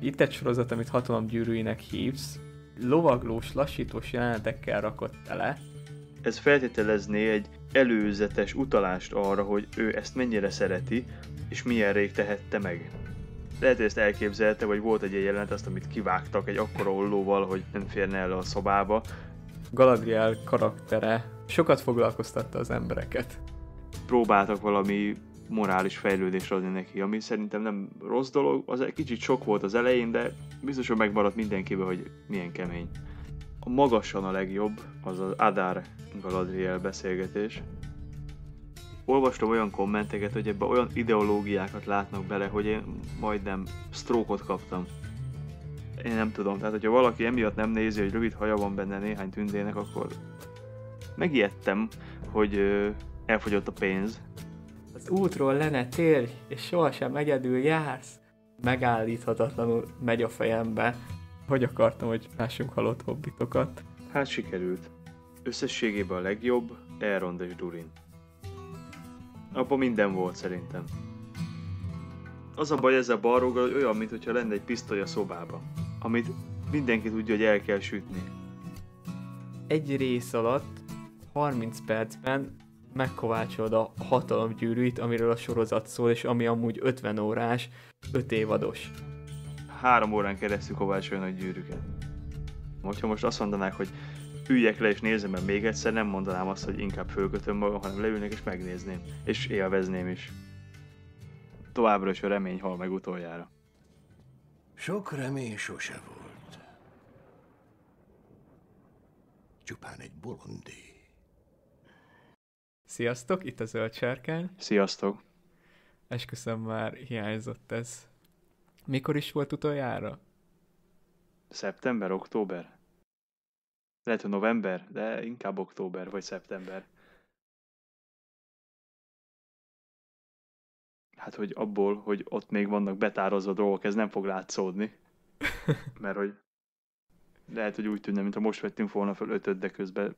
Itt egy sorozat, amit gyűrűinek hívsz, lovaglós, lassítós jelenetekkel rakott tele. Ez feltételezné egy előzetes utalást arra, hogy ő ezt mennyire szereti, és milyen rég tehette meg. Lehet, hogy ezt elképzelte, vagy volt egy ilyen jelenet, azt, amit kivágtak egy akkora ollóval, hogy nem férne el a szobába. Galadriel karaktere sokat foglalkoztatta az embereket. Próbáltak valami morális fejlődésre adni neki, ami szerintem nem rossz dolog, az egy kicsit sok volt az elején, de biztos, hogy megmaradt mindenkiben, hogy milyen kemény. A magasan a legjobb, az az Adar Galadriel beszélgetés. Olvastam olyan kommenteket, hogy ebbe olyan ideológiákat látnak bele, hogy én majdnem sztrókot kaptam. Én nem tudom, tehát hogyha valaki emiatt nem nézi, hogy rövid haja van benne néhány tündének, akkor megijedtem, hogy elfogyott a pénz, az útról le ne térj, és sohasem egyedül jársz. Megállíthatatlanul megy a fejembe, hogy akartam, hogy lássunk halott hobbitokat. Hát sikerült. Összességében a legjobb Elrond és Durin. Abban minden volt szerintem. Az a baj ez a hogy olyan, mintha lenne egy pisztoly a szobába, amit mindenki tudja, hogy el kell sütni. Egy rész alatt 30 percben megkovácsolod a hatalomgyűrűt, amiről a sorozat szól, és ami amúgy 50 órás, 5 évados. Három órán keresztül kovácsoljon a gyűrűket. Hogyha most azt mondanák, hogy üljek le és nézem meg még egyszer, nem mondanám azt, hogy inkább fölkötöm magam, hanem leülnék és megnézném. És élvezném is. Továbbra is a remény hal meg utoljára. Sok remény sose volt. Csupán egy bolondé. Sziasztok, itt a Zöld Sárkány. Sziasztok. Esküszöm már hiányzott ez. Mikor is volt utoljára? Szeptember, október. Lehet, hogy november, de inkább október vagy szeptember. Hát, hogy abból, hogy ott még vannak betározva dolgok, ez nem fog látszódni. Mert hogy lehet, hogy úgy tűnne, mintha most vettünk volna fel ötöd, de közben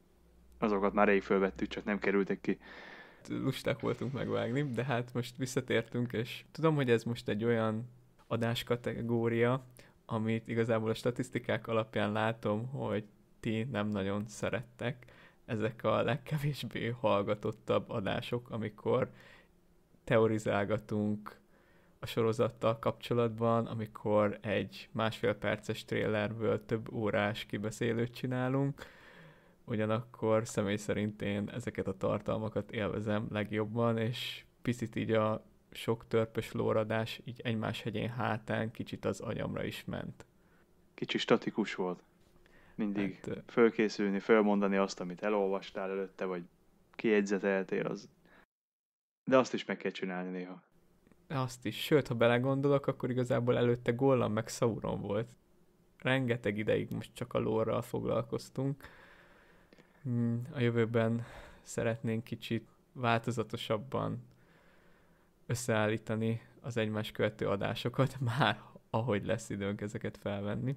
azokat már rég fölvettük, csak nem kerültek ki. Lusták voltunk megvágni, de hát most visszatértünk, és tudom, hogy ez most egy olyan adáskategória, amit igazából a statisztikák alapján látom, hogy ti nem nagyon szerettek. Ezek a legkevésbé hallgatottabb adások, amikor teorizálgatunk a sorozattal kapcsolatban, amikor egy másfél perces trélerből több órás kibeszélőt csinálunk ugyanakkor személy szerint én ezeket a tartalmakat élvezem legjobban, és picit így a sok törpös lóradás így egymás hegyén hátán kicsit az anyamra is ment. Kicsi statikus volt. Mindig hát, fölkészülni, fölmondani azt, amit elolvastál előtte, vagy kiegyzeteltél, az... De azt is meg kell csinálni néha. Azt is. Sőt, ha belegondolok, akkor igazából előtte Gollam meg Sauron volt. Rengeteg ideig most csak a lórral foglalkoztunk Hmm, a jövőben szeretnénk kicsit változatosabban összeállítani az egymás követő adásokat, már ahogy lesz időnk ezeket felvenni.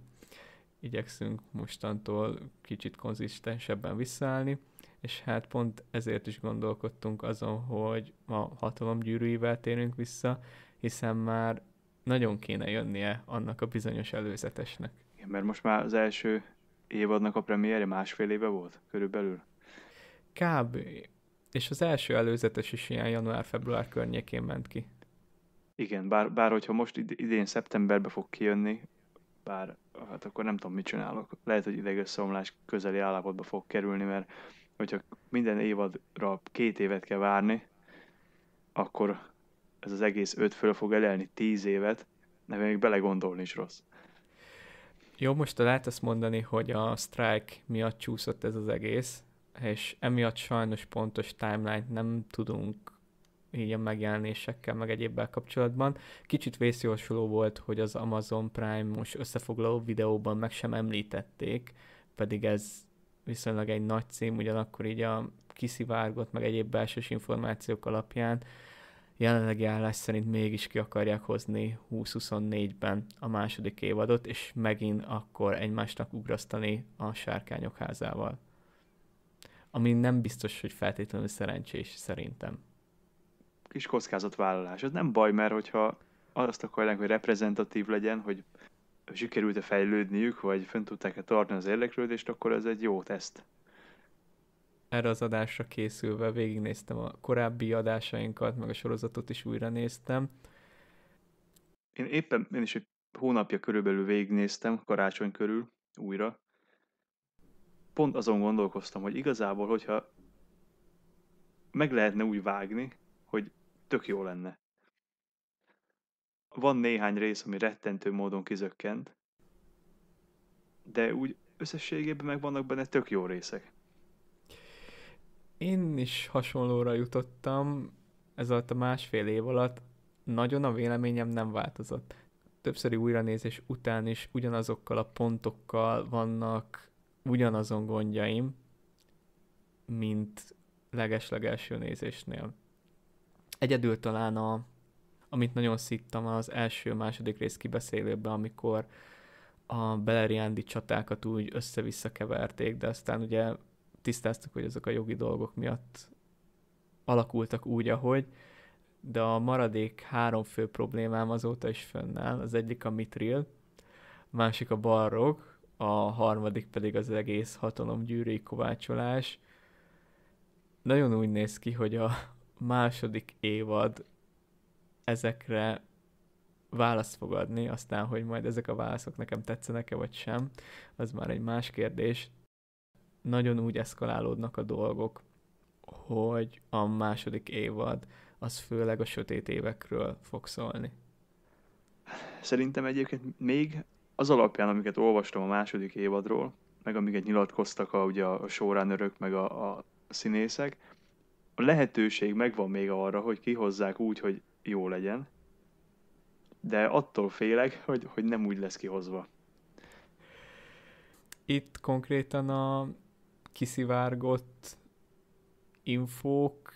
Igyekszünk mostantól kicsit konzisztensebben visszaállni, és hát pont ezért is gondolkodtunk azon, hogy a hatalom gyűrűivel térünk vissza, hiszen már nagyon kéne jönnie annak a bizonyos előzetesnek. Igen, mert most már az első évadnak a premierje másfél éve volt körülbelül? Kb. És az első előzetes is ilyen január-február környékén ment ki. Igen, bár, bár hogyha most idén szeptemberbe fog kijönni, bár hát akkor nem tudom, mit csinálok. Lehet, hogy idegösszeomlás közeli állapotba fog kerülni, mert hogyha minden évadra két évet kell várni, akkor ez az egész öt föl fog elelni tíz évet, de még belegondolni is rossz. Jó, most lehet azt mondani, hogy a strike miatt csúszott ez az egész, és emiatt sajnos pontos timeline nem tudunk így a megjelenésekkel, meg egyébbel kapcsolatban. Kicsit vészjósoló volt, hogy az Amazon Prime most összefoglaló videóban meg sem említették, pedig ez viszonylag egy nagy cím, ugyanakkor így a kiszivárgott, meg egyéb belsős információk alapján jelenlegi állás szerint mégis ki akarják hozni 2024-ben a második évadot, és megint akkor egymásnak ugrasztani a sárkányok házával. Ami nem biztos, hogy feltétlenül szerencsés szerintem. Kis kockázatvállalás. Ez nem baj, mert hogyha azt akarják, hogy reprezentatív legyen, hogy sikerült-e fejlődniük, vagy fent tudták-e tartani az érdeklődést, akkor ez egy jó teszt erre az adásra készülve végignéztem a korábbi adásainkat, meg a sorozatot is újra néztem. Én éppen, én is egy hónapja körülbelül végignéztem, karácsony körül újra. Pont azon gondolkoztam, hogy igazából, hogyha meg lehetne úgy vágni, hogy tök jó lenne. Van néhány rész, ami rettentő módon kizökkent, de úgy összességében meg vannak benne tök jó részek én is hasonlóra jutottam ez alatt a másfél év alatt. Nagyon a véleményem nem változott. Többszöri újranézés után is ugyanazokkal a pontokkal vannak ugyanazon gondjaim, mint legeslegelső nézésnél. Egyedül talán a, amit nagyon szittam az első-második rész kibeszélőben, amikor a Beleriandi csatákat úgy össze-vissza keverték, de aztán ugye tisztáztuk, hogy ezek a jogi dolgok miatt alakultak úgy, ahogy, de a maradék három fő problémám azóta is fönnáll. Az egyik a mitril, a másik a barrok, a harmadik pedig az egész hatalomgyűrűi kovácsolás. Nagyon úgy néz ki, hogy a második évad ezekre választ fog adni, aztán, hogy majd ezek a válaszok nekem tetszenek-e vagy sem, az már egy más kérdés, nagyon úgy eszkalálódnak a dolgok, hogy a második évad az főleg a sötét évekről fog szólni. Szerintem egyébként még az alapján, amiket olvastam a második évadról, meg amiket nyilatkoztak a, ugye a showrunnerök, meg a, a színészek, a lehetőség megvan még arra, hogy kihozzák úgy, hogy jó legyen, de attól félek, hogy, hogy nem úgy lesz kihozva. Itt konkrétan a kiszivárgott infók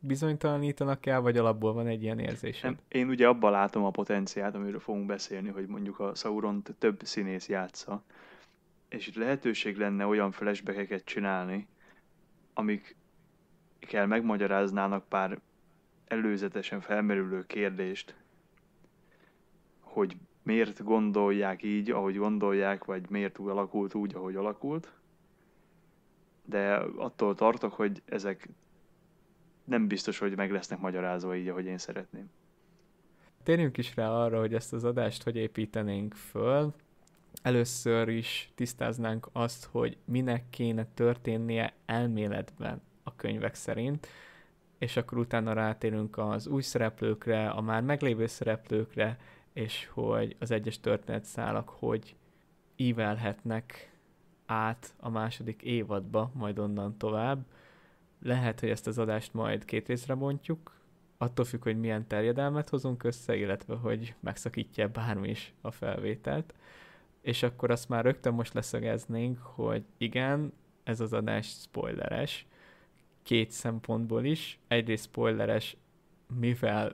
bizonytalanítanak el, vagy alapból van egy ilyen érzés? Én ugye abban látom a potenciát, amiről fogunk beszélni, hogy mondjuk a Sauront több színész játsza, és itt lehetőség lenne olyan flashbackeket csinálni, amik kell megmagyaráznának pár előzetesen felmerülő kérdést, hogy miért gondolják így, ahogy gondolják, vagy miért alakult úgy, ahogy alakult, de attól tartok, hogy ezek nem biztos, hogy meg lesznek magyarázva így, ahogy én szeretném. Térjünk is rá arra, hogy ezt az adást hogy építenénk föl. Először is tisztáznánk azt, hogy minek kéne történnie elméletben a könyvek szerint, és akkor utána rátérünk az új szereplőkre, a már meglévő szereplőkre, és hogy az egyes történetszálak hogy ívelhetnek át a második évadba, majd onnan tovább. Lehet, hogy ezt az adást majd két részre bontjuk, attól függ, hogy milyen terjedelmet hozunk össze, illetve hogy megszakítja bármi is a felvételt. És akkor azt már rögtön most leszögeznénk, hogy igen, ez az adás spoileres, két szempontból is. Egyrészt spoileres, mivel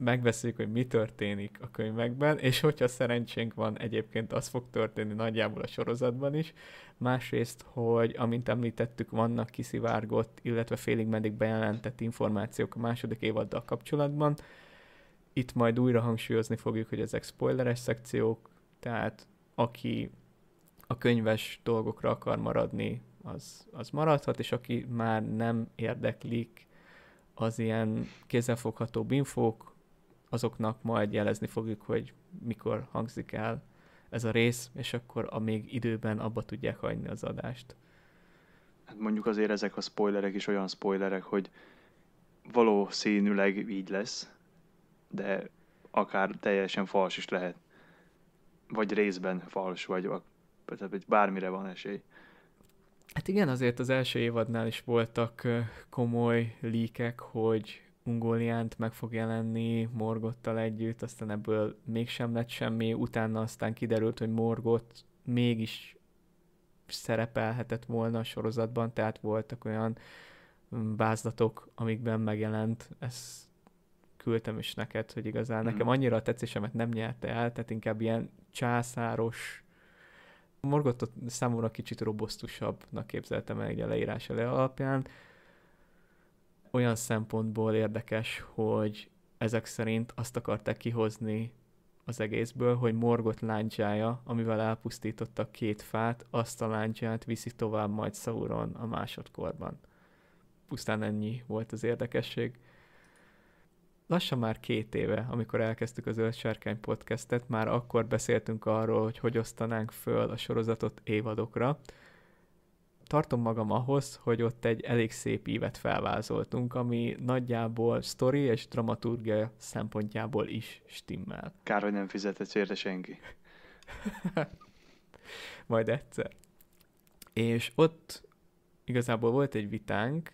megbeszéljük, hogy mi történik a könyvekben, és hogyha szerencsénk van, egyébként az fog történni nagyjából a sorozatban is. Másrészt, hogy amint említettük, vannak kiszivárgott, illetve félig meddig bejelentett információk a második évaddal kapcsolatban. Itt majd újra hangsúlyozni fogjuk, hogy ezek spoileres szekciók, tehát aki a könyves dolgokra akar maradni, az, az maradhat, és aki már nem érdeklik az ilyen kézzelfoghatóbb infók, azoknak majd jelezni fogjuk, hogy mikor hangzik el ez a rész, és akkor a még időben abba tudják hagyni az adást. Hát mondjuk azért ezek a spoilerek is olyan spoilerek, hogy valószínűleg így lesz, de akár teljesen fals is lehet. Vagy részben fals, vagy, vagy bármire van esély. Hát igen, azért az első évadnál is voltak komoly líkek, hogy Ungóliánt meg fog jelenni Morgottal együtt, aztán ebből mégsem lett semmi, utána aztán kiderült, hogy Morgot mégis szerepelhetett volna a sorozatban, tehát voltak olyan mm, vázlatok, amikben megjelent, ezt küldtem is neked, hogy igazán nekem mhm. annyira a tetszésemet nem nyerte el, tehát inkább ilyen császáros, Morgotot számomra kicsit robosztusabbnak képzeltem el egy a leírás alapján, olyan szempontból érdekes, hogy ezek szerint azt akarták kihozni az egészből, hogy Morgot láncsája, amivel elpusztította két fát, azt a láncsát viszi tovább majd Sauron a másodkorban. Pusztán ennyi volt az érdekesség. Lassan már két éve, amikor elkezdtük az Öltsárkány podcastet, már akkor beszéltünk arról, hogy hogy osztanánk föl a sorozatot évadokra, tartom magam ahhoz, hogy ott egy elég szép ívet felvázoltunk, ami nagyjából sztori és dramaturgia szempontjából is stimmel. Kár, hogy nem fizetett érte senki. Majd egyszer. És ott igazából volt egy vitánk,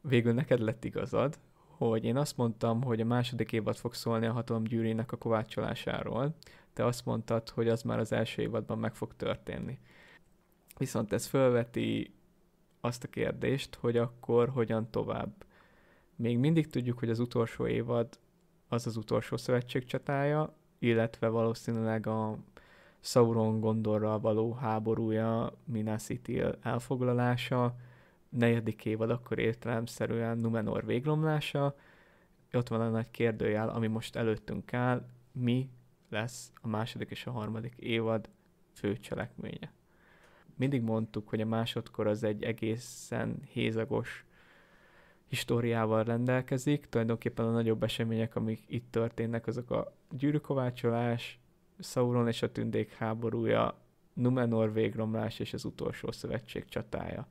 végül neked lett igazad, hogy én azt mondtam, hogy a második évad fog szólni a hatalomgyűrének a kovácsolásáról, te azt mondtad, hogy az már az első évadban meg fog történni. Viszont ez felveti azt a kérdést, hogy akkor hogyan tovább. Még mindig tudjuk, hogy az utolsó évad az az utolsó szövetség csatája, illetve valószínűleg a Sauron Gondorral való háborúja, Minas Ithil elfoglalása, negyedik évad akkor értelemszerűen Numenor végromlása, ott van a nagy kérdőjel, ami most előttünk áll, mi lesz a második és a harmadik évad fő cselekménye mindig mondtuk, hogy a másodkor az egy egészen hézagos históriával rendelkezik. Tulajdonképpen a nagyobb események, amik itt történnek, azok a gyűrűkovácsolás, Sauron és a tündék háborúja, Numenor végromlás és az utolsó szövetség csatája.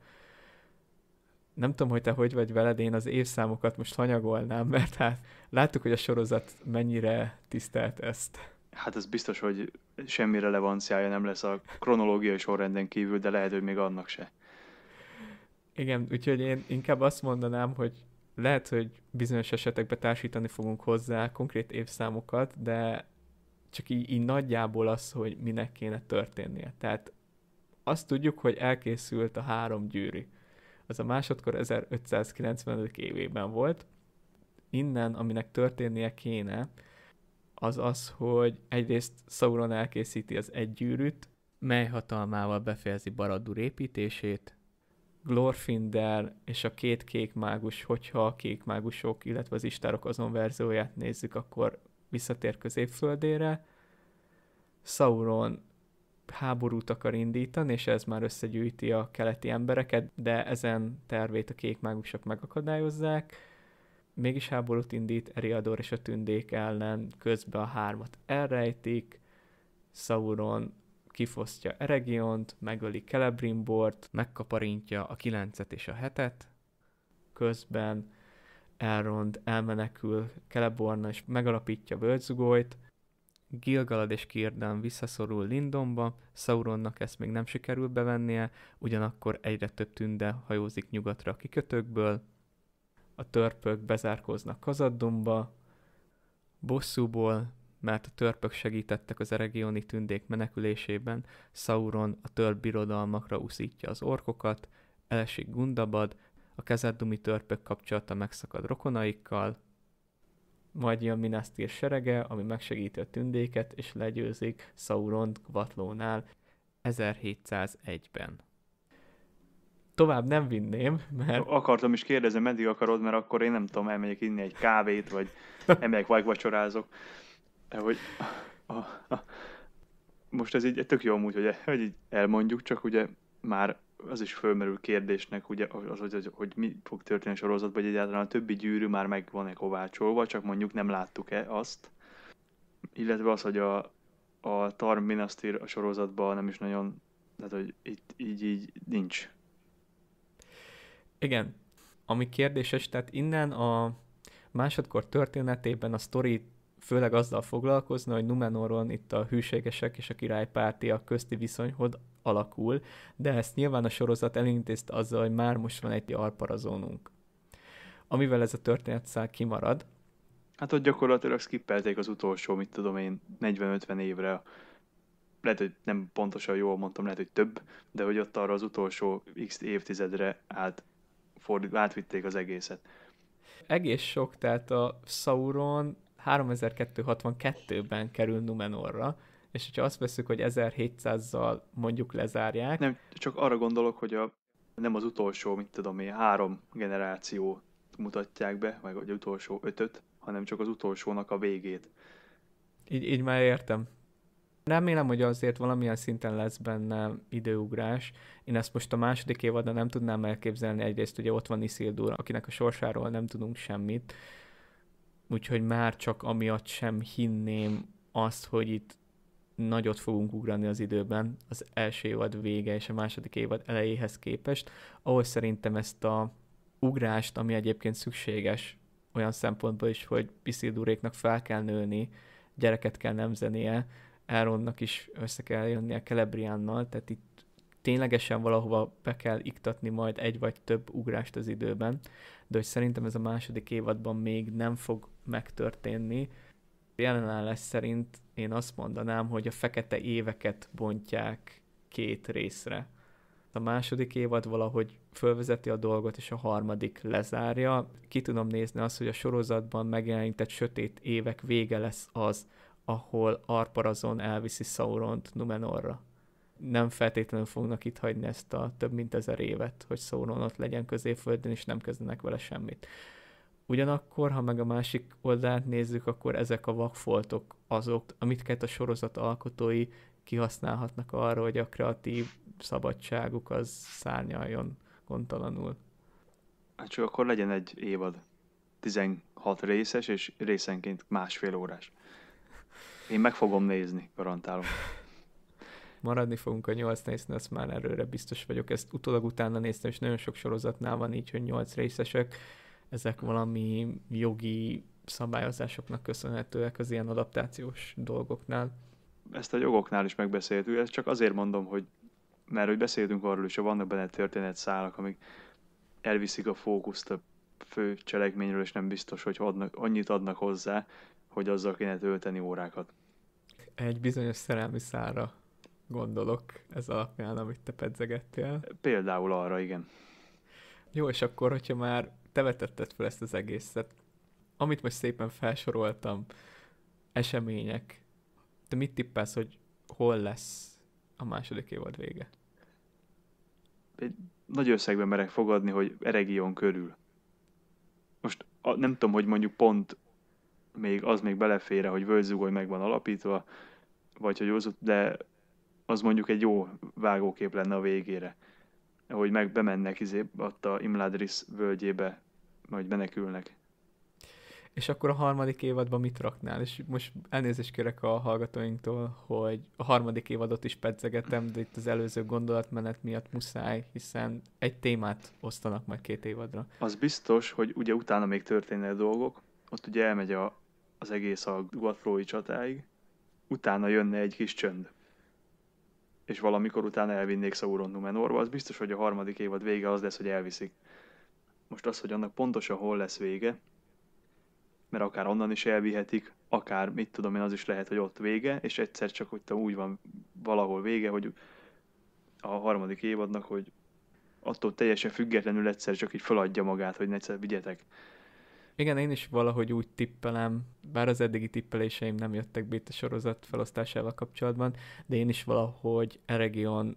Nem tudom, hogy te hogy vagy veled, én az évszámokat most hanyagolnám, mert hát láttuk, hogy a sorozat mennyire tisztelt ezt. Hát ez biztos, hogy semmi relevanciája nem lesz a kronológiai sorrenden kívül, de lehet, hogy még annak se. Igen, úgyhogy én inkább azt mondanám, hogy lehet, hogy bizonyos esetekben társítani fogunk hozzá konkrét évszámokat, de csak így, így nagyjából az, hogy minek kéne történnie. Tehát azt tudjuk, hogy elkészült a három gyűrű. Az a másodkor 1595 évében volt. Innen, aminek történnie kéne, az az, hogy egyrészt Sauron elkészíti az egy gyűrűt, mely hatalmával befejezi Baradur építését, Glorfindel és a két kék mágus, hogyha a kék mágusok, illetve az istárok azon verzióját nézzük, akkor visszatér középföldére. Sauron háborút akar indítani, és ez már összegyűjti a keleti embereket, de ezen tervét a kék mágusok megakadályozzák mégis háborút indít Eriador és a tündék ellen, közben a hármat elrejtik, Sauron kifosztja Eregiont, megöli Celebrimbort, megkaparintja a kilencet és a hetet, közben Elrond elmenekül Celeborna és megalapítja Völdzugójt, Gilgalad és Kirdan visszaszorul Lindonba, Sauronnak ezt még nem sikerül bevennie, ugyanakkor egyre több tünde hajózik nyugatra a kikötőkből, a törpök bezárkóznak Kazaddumba, bosszúból, mert a törpök segítettek az eregioni tündék menekülésében, Sauron a törp birodalmakra uszítja az orkokat, elesik Gundabad, a kezeddumi törpök kapcsolata megszakad rokonaikkal, majd jön Minasztír serege, ami megsegíti a tündéket és legyőzik Sauront Gvatlónál 1701-ben tovább nem vinném, mert... Akartam is kérdezni, meddig akarod, mert akkor én nem tudom, elmegyek inni egy kávét, vagy elmegyek vagy vacsorázok. De hogy... most ez így tök jó amúgy, hogy, hogy így elmondjuk, csak ugye már az is fölmerül kérdésnek, ugye, az, hogy, hogy, hogy mi fog történni a sorozatban, hogy egyáltalán a többi gyűrű már meg van-e kovácsolva, csak mondjuk nem láttuk-e azt. Illetve az, hogy a, a Tar Minasztir a sorozatban nem is nagyon, tehát hogy itt így, így nincs igen, ami kérdéses, tehát innen a másodkor történetében a sztori főleg azzal foglalkozna, hogy Numenoron itt a hűségesek és a a közti viszonyhoz hogy alakul, de ezt nyilván a sorozat elintézt azzal, hogy már most van egy arparazónunk. Amivel ez a történet történetszál kimarad. Hát ott gyakorlatilag skippelték az utolsó, mit tudom én, 40-50 évre lehet, hogy nem pontosan jól mondtam, lehet, hogy több, de hogy ott arra az utolsó x évtizedre állt ford, átvitték az egészet. Egész sok, tehát a Sauron 3262-ben kerül Numenorra, és hogyha azt veszük, hogy 1700-zal mondjuk lezárják... Nem, csak arra gondolok, hogy a, nem az utolsó, mint tudom én, három generáció mutatják be, vagy az utolsó ötöt, hanem csak az utolsónak a végét. Így, így már értem. Remélem, hogy azért valamilyen szinten lesz benne időugrás. Én ezt most a második évadban nem tudnám elképzelni. Egyrészt ugye ott van Isildur, akinek a sorsáról nem tudunk semmit. Úgyhogy már csak amiatt sem hinném azt, hogy itt nagyot fogunk ugrani az időben az első évad vége és a második évad elejéhez képest, ahol szerintem ezt a ugrást, ami egyébként szükséges olyan szempontból is, hogy Isilduréknak fel kell nőni, gyereket kell nemzenie, Aaronnak is össze kell jönnie a Celebriannal, tehát itt ténylegesen valahova be kell iktatni majd egy vagy több ugrást az időben, de hogy szerintem ez a második évadban még nem fog megtörténni. Jelenállás szerint én azt mondanám, hogy a fekete éveket bontják két részre. A második évad valahogy fölvezeti a dolgot, és a harmadik lezárja. Ki tudom nézni azt, hogy a sorozatban megjelenített sötét évek vége lesz az, ahol Arparazon elviszi Sauront Numenorra. Nem feltétlenül fognak itt hagyni ezt a több mint ezer évet, hogy Sauron ott legyen középföldön, és nem kezdenek vele semmit. Ugyanakkor, ha meg a másik oldalát nézzük, akkor ezek a vakfoltok azok, amiket a sorozat alkotói kihasználhatnak arra, hogy a kreatív szabadságuk az szárnyaljon gondtalanul. Hát csak akkor legyen egy évad, 16 részes, és részenként másfél órás. Én meg fogom nézni, garantálom. Maradni fogunk a 8 résznél, azt már erőre biztos vagyok. Ezt utólag utána néztem, és nagyon sok sorozatnál van így, hogy 8 részesek. Ezek valami jogi szabályozásoknak köszönhetőek az ilyen adaptációs dolgoknál. Ezt a jogoknál is megbeszéltük, ezt csak azért mondom, hogy mert hogy beszéltünk arról is, hogy vannak benne történetszálak, amik elviszik a fókuszt a fő cselekményről, és nem biztos, hogy adnak, annyit adnak hozzá, hogy azzal kéne tölteni órákat. Egy bizonyos szerelmi szára gondolok ez alapján, amit te pedzegettél. Például arra, igen. Jó, és akkor, hogyha már te vetetted fel ezt az egészet, amit most szépen felsoroltam, események, te mit tippelsz, hogy hol lesz a második évad vége? Egy nagy összegben merek fogadni, hogy Eregion körül most a, nem tudom, hogy mondjuk pont még az még belefére, hogy Völgyzugoly meg van alapítva, vagy hogy az, de az mondjuk egy jó vágókép lenne a végére, hogy meg bemennek izé, ott a Imladris völgyébe, majd menekülnek és akkor a harmadik évadban mit raknál? És most elnézést kérek a hallgatóinktól, hogy a harmadik évadot is pedzegetem, de itt az előző gondolatmenet miatt muszáj, hiszen egy témát osztanak majd két évadra. Az biztos, hogy ugye utána még történnek dolgok, ott ugye elmegy a, az egész a Guatrói csatáig, utána jönne egy kis csönd és valamikor utána elvinnék Sauron Numenorba, az biztos, hogy a harmadik évad vége az lesz, hogy elviszik. Most az, hogy annak pontosan hol lesz vége, mert akár onnan is elvihetik, akár mit tudom én, az is lehet, hogy ott vége, és egyszer csak hogy úgy van valahol vége, hogy a harmadik évadnak, hogy attól teljesen függetlenül egyszer csak így feladja magát, hogy egyszer vigyetek. Igen, én is valahogy úgy tippelem, bár az eddigi tippeléseim nem jöttek be itt a sorozat felosztásával kapcsolatban, de én is valahogy Eregion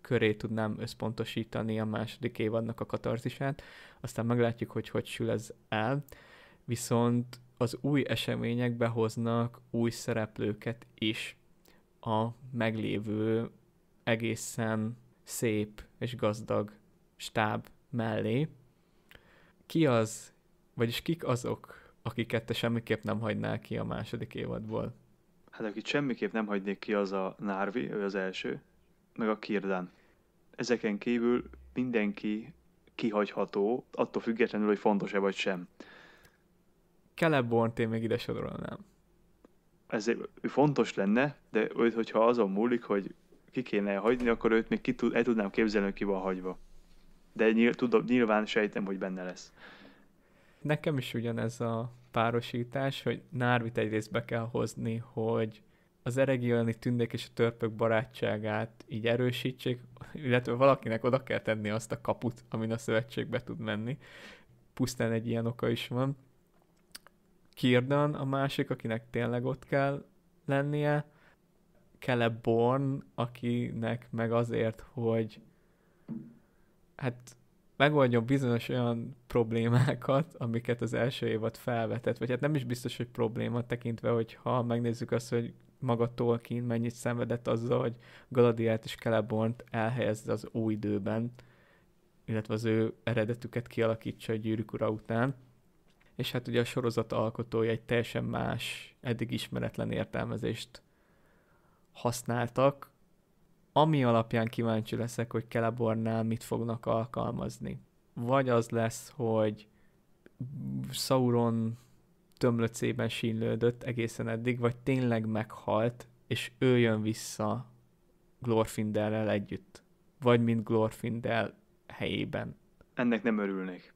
köré tudnám összpontosítani a második évadnak a katarzisát, aztán meglátjuk, hogy hogy sül ez el viszont az új események behoznak új szereplőket is a meglévő egészen szép és gazdag stáb mellé. Ki az, vagyis kik azok, akiket te semmiképp nem hagynál ki a második évadból? Hát akit semmiképp nem hagynék ki, az a Nárvi, ő az első, meg a Kirdan. Ezeken kívül mindenki kihagyható, attól függetlenül, hogy fontos-e vagy sem. Kelebornt én még ide sorolnám. Ez fontos lenne, de őt, hogyha azon múlik, hogy ki kéne hagyni, akkor őt még ki tud, el tudnám képzelni, ki van hagyva. De nyil, tudom, nyilván sejtem, hogy benne lesz. Nekem is ugyanez a párosítás, hogy Nárvit egyrészt be kell hozni, hogy az eregioni tündék és a törpök barátságát így erősítsék, illetve valakinek oda kell tenni azt a kaput, amin a szövetségbe tud menni. Pusztán egy ilyen oka is van. Kirdan a másik, akinek tényleg ott kell lennie, kell Born, akinek meg azért, hogy hát megoldjon bizonyos olyan problémákat, amiket az első évad felvetett, vagy hát nem is biztos, hogy probléma tekintve, hogy ha megnézzük azt, hogy maga Tolkien mennyit szenvedett azzal, hogy Galadriát és Celeborn-t elhelyezze az új időben, illetve az ő eredetüket kialakítsa a gyűrűk ura után és hát ugye a sorozat alkotói egy teljesen más, eddig ismeretlen értelmezést használtak, ami alapján kíváncsi leszek, hogy Kelebornál mit fognak alkalmazni. Vagy az lesz, hogy Sauron tömlöcében sínlődött egészen eddig, vagy tényleg meghalt, és ő jön vissza Glorfindellel együtt. Vagy mint Glorfindel helyében. Ennek nem örülnék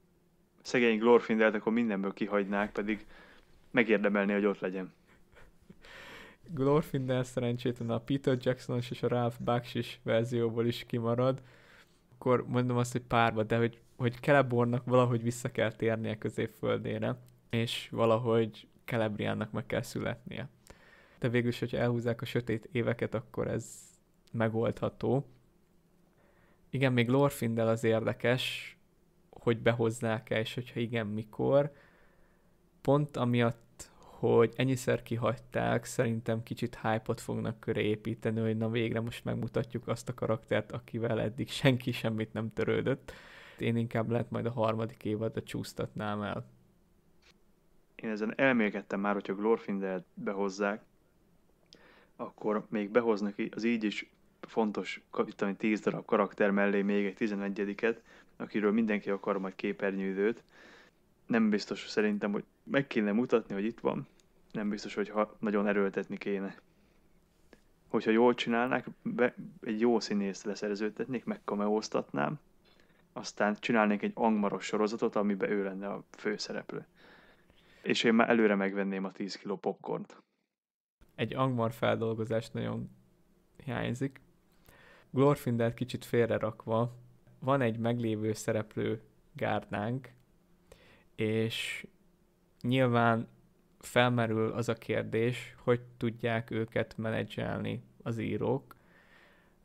szegény Glorfindelt akkor mindenből kihagynák, pedig megérdemelné, hogy ott legyen. Glorfindel szerencsétlen a Peter Jackson és a Ralph Baksh is verzióból is kimarad, akkor mondom azt, hogy párba, de hogy, hogy Celebornak valahogy vissza kell térnie középföldére, és valahogy Celebriánnak meg kell születnie. De is, hogyha elhúzzák a sötét éveket, akkor ez megoldható. Igen, még Lorfindel az érdekes, hogy behoznák-e, és hogyha igen, mikor. Pont amiatt, hogy ennyiszer kihagyták, szerintem kicsit hype-ot fognak köré építeni, hogy na végre most megmutatjuk azt a karaktert, akivel eddig senki semmit nem törődött. Én inkább lehet majd a harmadik évadra csúsztatnám el. Én ezen elmélkedtem már, hogyha Glorfindelt behozzák, akkor még behoznak az így is fontos, kapitány 10 darab karakter mellé még egy 11-et, akiről mindenki akar majd képernyőzőt, nem biztos szerintem, hogy meg kéne mutatni, hogy itt van. Nem biztos, hogy ha, nagyon erőltetni kéne. Hogyha jól csinálnák, be, egy jó színészt leszerződtetnék, megkameóztatnám, aztán csinálnék egy angmaros sorozatot, amiben ő lenne a főszereplő. És én már előre megvenném a 10 kg popcornt. Egy angmar feldolgozás nagyon hiányzik. Glorfindelt kicsit félrerakva, van egy meglévő szereplő gárdánk, és nyilván felmerül az a kérdés, hogy tudják őket menedzselni az írók,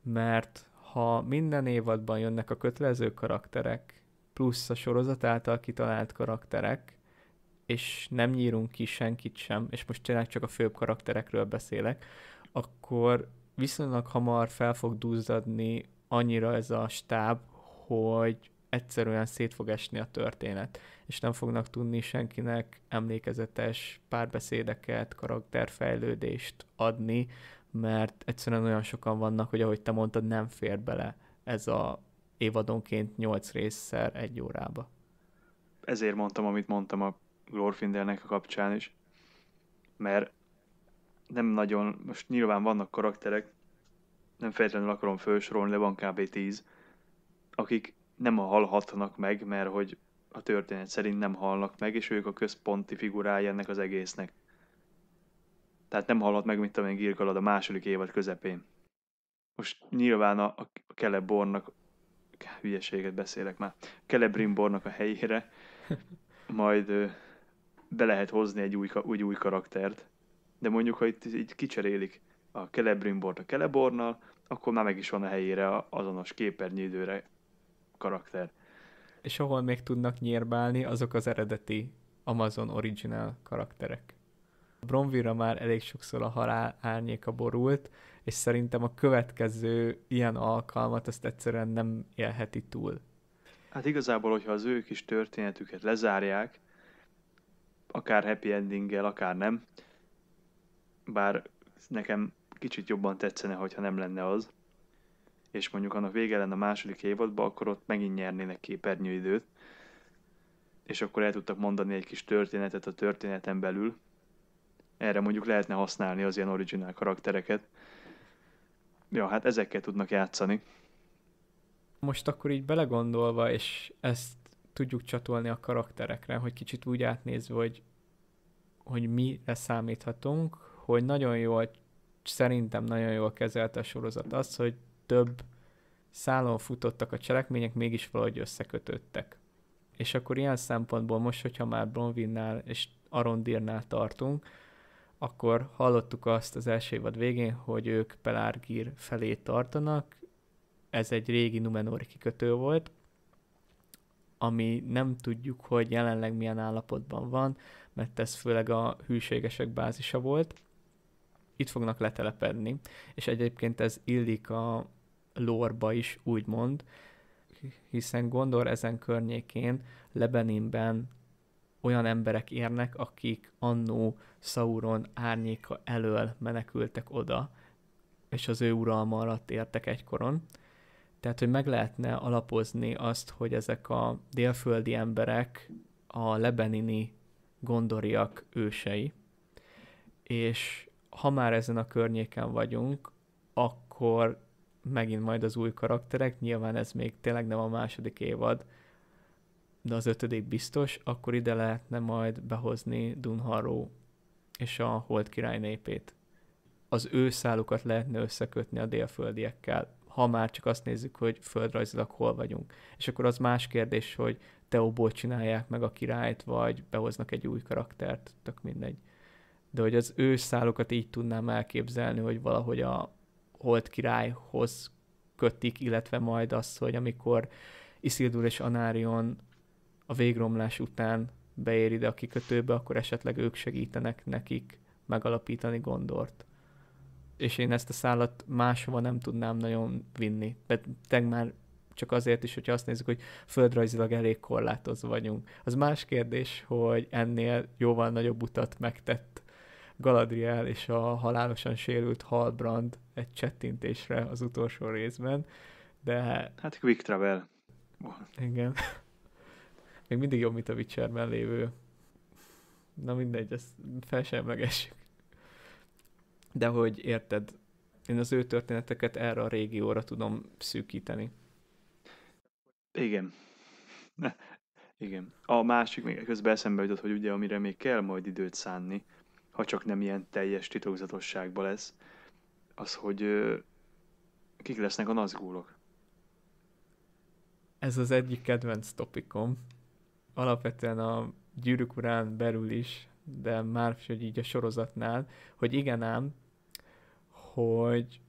mert ha minden évadban jönnek a kötelező karakterek, plusz a sorozat által kitalált karakterek, és nem nyírunk ki senkit sem, és most tényleg csak a főbb karakterekről beszélek, akkor viszonylag hamar fel fog duzzadni annyira ez a stáb, hogy egyszerűen szét fog esni a történet, és nem fognak tudni senkinek emlékezetes párbeszédeket, karakterfejlődést adni, mert egyszerűen olyan sokan vannak, hogy ahogy te mondtad, nem fér bele ez a évadonként 8 részszer egy órába. Ezért mondtam, amit mondtam a Glorfindelnek a kapcsán is, mert nem nagyon, most nyilván vannak karakterek, nem feltétlenül akarom fősorolni, le van kb. 10, akik nem halhatnak meg, mert hogy a történet szerint nem halnak meg, és ők a központi figurája ennek az egésznek. Tehát nem hallott meg, mint amilyen Gilgalad a második évad közepén. Most nyilván a, a Celebornak, hülyeséget beszélek már, Celebrimbornak a helyére majd ö, be lehet hozni egy új, új, új karaktert. De mondjuk, ha itt így kicserélik a Celebrimbort a Kelebornnal, akkor már meg is van a helyére azonos képernyőidőre karakter. És ahol még tudnak nyírbálni, azok az eredeti Amazon original karakterek. Bromvira már elég sokszor a halál árnyéka borult, és szerintem a következő ilyen alkalmat ezt egyszerűen nem élheti túl. Hát igazából, hogyha az ő kis történetüket lezárják, akár happy endinggel, akár nem, bár nekem kicsit jobban tetszene, hogyha nem lenne az, és mondjuk annak vége lenne a második évadban, akkor ott megint nyernének képernyőidőt, és akkor el tudtak mondani egy kis történetet a történeten belül. Erre mondjuk lehetne használni az ilyen originál karaktereket. Ja, hát ezekkel tudnak játszani. Most akkor így belegondolva, és ezt tudjuk csatolni a karakterekre, hogy kicsit úgy átnézve, hogy, hogy mi számíthatunk, hogy nagyon jól, szerintem nagyon jól kezelte a sorozat az, hogy több szálon futottak a cselekmények, mégis valahogy összekötöttek. És akkor ilyen szempontból most, hogyha már Bronwynnál és Arondírnál tartunk, akkor hallottuk azt az első évad végén, hogy ők Pelárgír felé tartanak, ez egy régi Numenóri kikötő volt, ami nem tudjuk, hogy jelenleg milyen állapotban van, mert ez főleg a hűségesek bázisa volt. Itt fognak letelepedni, és egyébként ez illik a lórba is, úgymond, hiszen Gondor ezen környékén, Lebeninben olyan emberek érnek, akik annó Sauron árnyéka elől menekültek oda, és az ő uralma alatt értek egykoron. Tehát, hogy meg lehetne alapozni azt, hogy ezek a délföldi emberek a lebenini gondoriak ősei, és ha már ezen a környéken vagyunk, akkor megint majd az új karakterek, nyilván ez még tényleg nem a második évad, de az ötödik biztos, akkor ide lehetne majd behozni Dunharó és a Hold király népét. Az ő szálukat lehetne összekötni a délföldiekkel, ha már csak azt nézzük, hogy földrajzilag hol vagyunk. És akkor az más kérdés, hogy Teóból csinálják meg a királyt, vagy behoznak egy új karaktert, tök mindegy. De hogy az ő szálukat így tudnám elképzelni, hogy valahogy a Holt királyhoz kötik, illetve majd az, hogy amikor Isildur és Anárion a végromlás után beér ide a kikötőbe, akkor esetleg ők segítenek nekik megalapítani Gondort. És én ezt a szállat máshova nem tudnám nagyon vinni. Tehát már csak azért is, hogyha azt nézzük, hogy földrajzilag elég korlátozva vagyunk. Az más kérdés, hogy ennél jóval nagyobb utat megtett Galadriel és a halálosan sérült Halbrand egy csettintésre az utolsó részben, de... Hát quick travel. Igen. Még mindig jobb, mint a Witcherben lévő. Na mindegy, ezt fel sem De hogy érted, én az ő történeteket erre a régióra tudom szűkíteni. Igen. Igen. A másik még közben eszembe jutott, hogy ugye amire még kell majd időt szánni, ha csak nem ilyen teljes titokzatosságban lesz, az, hogy ö, kik lesznek a nazgulok. Ez az egyik kedvenc topikom. Alapvetően a gyűrűk urán belül is, de már hogy így a sorozatnál, hogy igen ám, hogy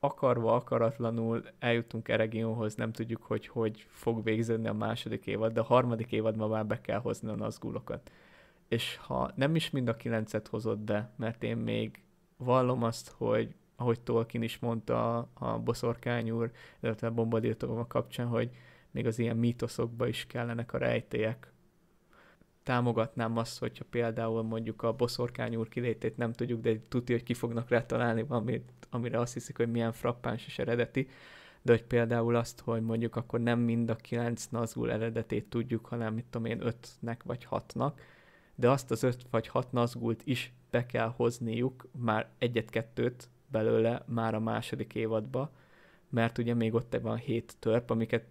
akarva, akaratlanul eljutunk Eregionhoz, nem tudjuk, hogy hogy fog végződni a második évad, de a harmadik évadban már be kell hozni a nazgulokat és ha nem is mind a kilencet hozott be, mert én még vallom azt, hogy ahogy Tolkien is mondta a boszorkány úr, illetve a a kapcsán, hogy még az ilyen mítoszokba is kellenek a rejtélyek. Támogatnám azt, hogyha például mondjuk a boszorkány úr kilétét nem tudjuk, de tudja, hogy ki fognak rá találni valamit, amire azt hiszik, hogy milyen frappáns és eredeti, de hogy például azt, hogy mondjuk akkor nem mind a kilenc Nazgul eredetét tudjuk, hanem mit tudom én, ötnek vagy hatnak, de azt az öt vagy hat nazgult is be kell hozniuk, már egyet-kettőt belőle már a második évadba, mert ugye még ott van hét törp, amiket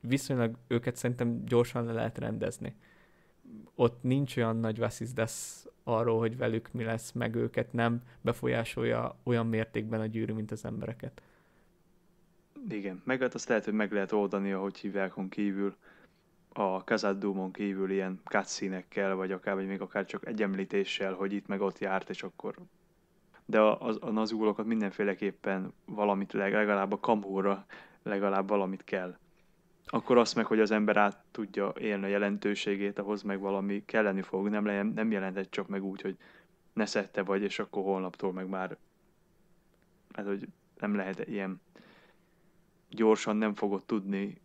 viszonylag őket szerintem gyorsan le lehet rendezni. Ott nincs olyan nagy veszizdesz arról, hogy velük mi lesz, meg őket nem befolyásolja olyan mértékben a gyűrű, mint az embereket. Igen, meg hát azt lehet, hogy meg lehet oldani, ahogy hívják kívül a Kazadumon kívül ilyen cutscene vagy akár, vagy még akár csak egy említéssel, hogy itt meg ott járt, és akkor... De a, a, a nazgulokat mindenféleképpen valamit, legalább a kamóra legalább valamit kell. Akkor azt meg, hogy az ember át tudja élni a jelentőségét, ahhoz meg valami kelleni fog, nem, le, nem jelentett csak meg úgy, hogy ne szedte vagy, és akkor holnaptól meg már... Hát, hogy nem lehet ilyen gyorsan nem fogod tudni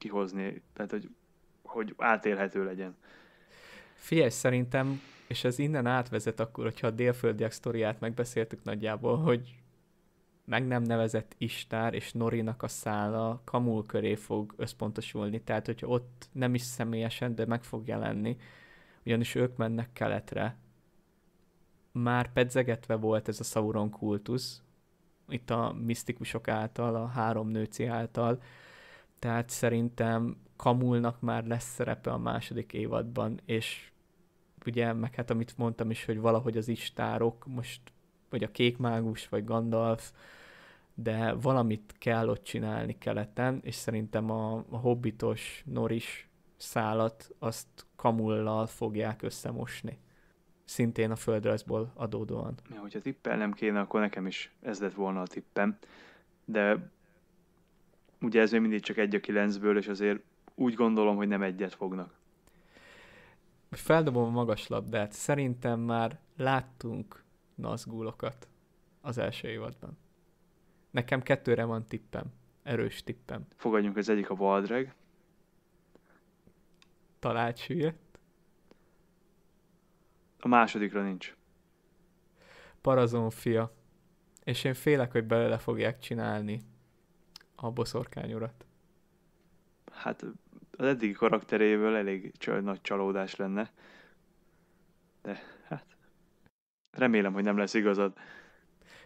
kihozni, tehát hogy, hogy átélhető legyen. Figyelj, szerintem, és ez innen átvezet akkor, hogyha a délföldiek sztoriát megbeszéltük nagyjából, hogy meg nem nevezett Istár és Norinak a szála Kamul köré fog összpontosulni, tehát hogyha ott nem is személyesen, de meg fog jelenni, ugyanis ők mennek keletre. Már pedzegetve volt ez a Sauron kultusz, itt a misztikusok által, a három nőci által, tehát szerintem Kamulnak már lesz szerepe a második évadban, és ugye, meg hát amit mondtam is, hogy valahogy az istárok most, vagy a kékmágus, vagy Gandalf, de valamit kell ott csinálni keleten, és szerintem a, a hobbitos Noris szálat azt kamullal fogják összemosni. Szintén a földrajzból adódóan. Ja, hogyha tippelnem kéne, akkor nekem is ez lett volna a tippem. De ugye ez még mindig csak egy a kilencből, és azért úgy gondolom, hogy nem egyet fognak. Most feldobom a magas labdát. Szerintem már láttunk nazgulokat az első évadban. Nekem kettőre van tippem. Erős tippem. Fogadjunk, az egyik a Valdreg. Talált süllyedt. A másodikra nincs. Parazon fia. És én félek, hogy belőle fogják csinálni a boszorkány urat? Hát az eddigi karakteréből elég csal- nagy csalódás lenne. De hát remélem, hogy nem lesz igazad.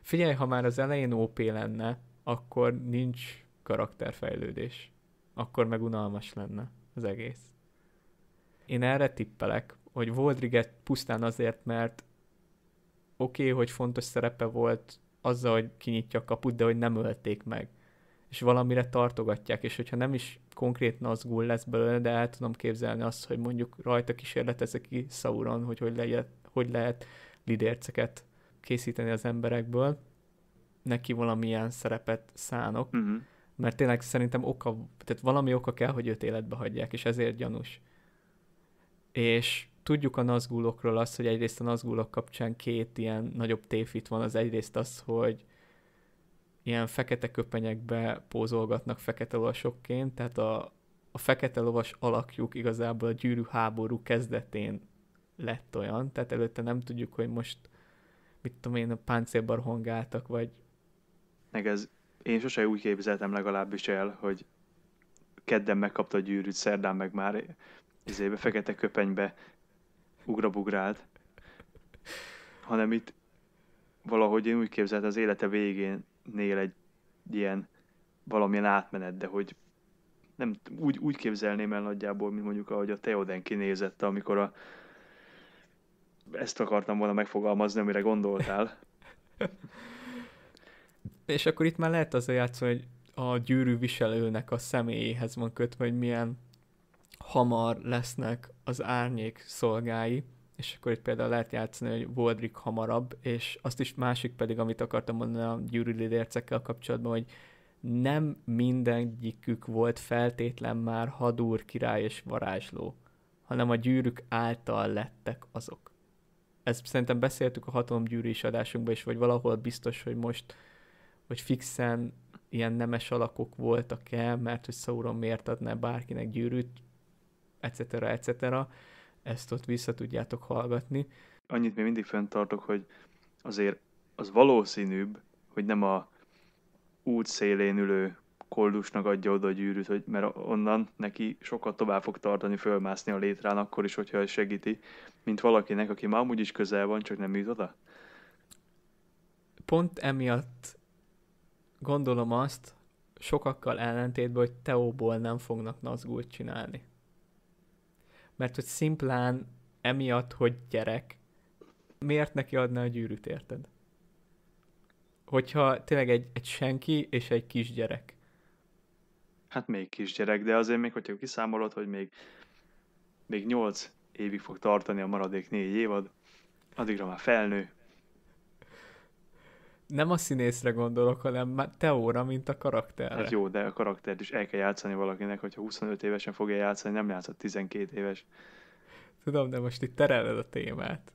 Figyelj, ha már az elején OP lenne, akkor nincs karakterfejlődés. Akkor meg unalmas lenne az egész. Én erre tippelek, hogy Voldriget pusztán azért, mert oké, okay, hogy fontos szerepe volt azzal, hogy kinyitja a kaput, de hogy nem ölték meg és valamire tartogatják, és hogyha nem is konkrét Nazgul lesz belőle, de el tudom képzelni azt, hogy mondjuk rajta kísérletezek ki Sauron, hogy hogy, legyen, hogy lehet lidérceket készíteni az emberekből, neki valamilyen szerepet szánok, uh-huh. mert tényleg szerintem oka, tehát valami oka kell, hogy őt életbe hagyják, és ezért gyanús. És tudjuk a nazgulokról azt, hogy egyrészt a nazgulok kapcsán két ilyen nagyobb téfit van, az egyrészt az, hogy ilyen fekete köpenyekbe pózolgatnak fekete lovasokként, tehát a, a fekete lovas alakjuk igazából a gyűrű háború kezdetén lett olyan, tehát előtte nem tudjuk, hogy most mit tudom én, a páncélbar hongáltak, vagy... Meg ez, én sose úgy képzeltem legalábbis el, hogy kedden megkapta a gyűrűt, szerdán meg már izébe, fekete köpenybe ugrabugrált, hanem itt valahogy én úgy képzeltem az élete végén nél egy ilyen valamilyen átmenet, de hogy nem, úgy, úgy képzelném el nagyjából, mint mondjuk ahogy a Teoden kinézette, amikor a, ezt akartam volna megfogalmazni, amire gondoltál. És akkor itt már lehet azzal játszani, hogy a gyűrű viselőnek a személyéhez van kötve, hogy milyen hamar lesznek az árnyék szolgái és akkor itt például lehet játszani, hogy Voldrick hamarabb, és azt is másik pedig, amit akartam mondani a gyűrűli dércekkel kapcsolatban, hogy nem mindegyikük volt feltétlen már hadúr, király és varázsló, hanem a gyűrűk által lettek azok. Ezt szerintem beszéltük a hatalomgyűrű is adásunkban, és vagy valahol biztos, hogy most hogy fixen ilyen nemes alakok voltak-e, mert hogy Sauron miért adná bárkinek gyűrűt, etc. etc ezt ott vissza tudjátok hallgatni. Annyit még mindig fenntartok, hogy azért az valószínűbb, hogy nem a út szélén ülő koldusnak adja oda a gyűrűt, hogy, mert onnan neki sokkal tovább fog tartani fölmászni a létrán, akkor is, hogyha ez segíti, mint valakinek, aki már amúgy is közel van, csak nem jut oda. Pont emiatt gondolom azt, sokakkal ellentétben, hogy Teóból nem fognak nazgult csinálni mert hogy szimplán emiatt, hogy gyerek, miért neki adná a gyűrűt, érted? Hogyha tényleg egy, egy senki és egy kisgyerek. Hát még kisgyerek, de azért még, hogyha kiszámolod, hogy még, még 8 évig fog tartani a maradék négy évad, addigra már felnő, nem a színészre gondolok, hanem Teóra, mint a karakter. Hát jó, de a karaktert is el kell játszani valakinek, hogyha 25 évesen fogja játszani, nem játszott 12 éves. Tudom, de most itt tereled a témát.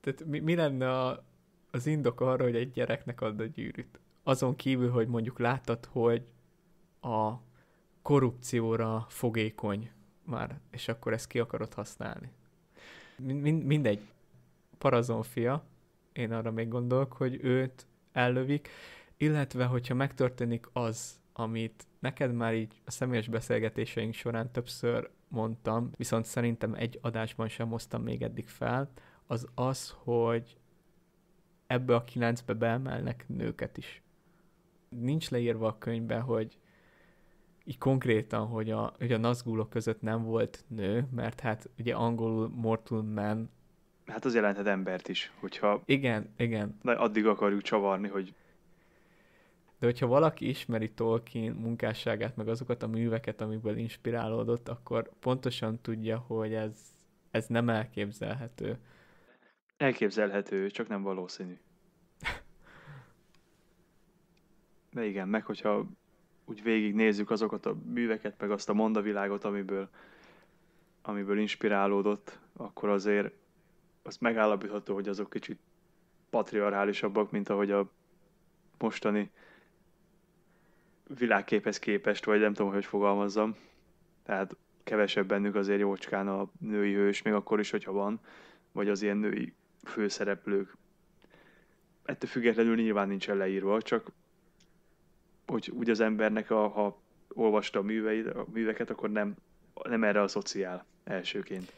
Tehát mi, mi lenne a, az indok arra, hogy egy gyereknek ad a gyűrűt? Azon kívül, hogy mondjuk láttad, hogy a korrupcióra fogékony már, és akkor ezt ki akarod használni. Mind, mindegy, parazon fia, én arra még gondolok, hogy őt ellövik, illetve hogyha megtörténik az, amit neked már így a személyes beszélgetéseink során többször mondtam, viszont szerintem egy adásban sem hoztam még eddig fel, az az, hogy ebbe a kilencbe beemelnek nőket is. Nincs leírva a könyvben, hogy így konkrétan, hogy a, hogy a nazgulok között nem volt nő, mert hát ugye angolul mortal man Hát az jelenthet embert is, hogyha... Igen, igen. Na, addig akarjuk csavarni, hogy... De hogyha valaki ismeri Tolkien munkásságát, meg azokat a műveket, amiből inspirálódott, akkor pontosan tudja, hogy ez, ez nem elképzelhető. Elképzelhető, csak nem valószínű. De igen, meg hogyha úgy végignézzük azokat a műveket, meg azt a mondavilágot, amiből, amiből inspirálódott, akkor azért az megállapítható, hogy azok kicsit patriarchálisabbak, mint ahogy a mostani világképhez képest, vagy nem tudom, hogy fogalmazzam. Tehát kevesebb bennük azért jócskán a női hős, még akkor is, hogyha van, vagy az ilyen női főszereplők. Ettől függetlenül nyilván nincs leírva, csak hogy úgy az embernek, a, ha olvasta a, műveit, a műveket, akkor nem, nem erre a szociál elsőként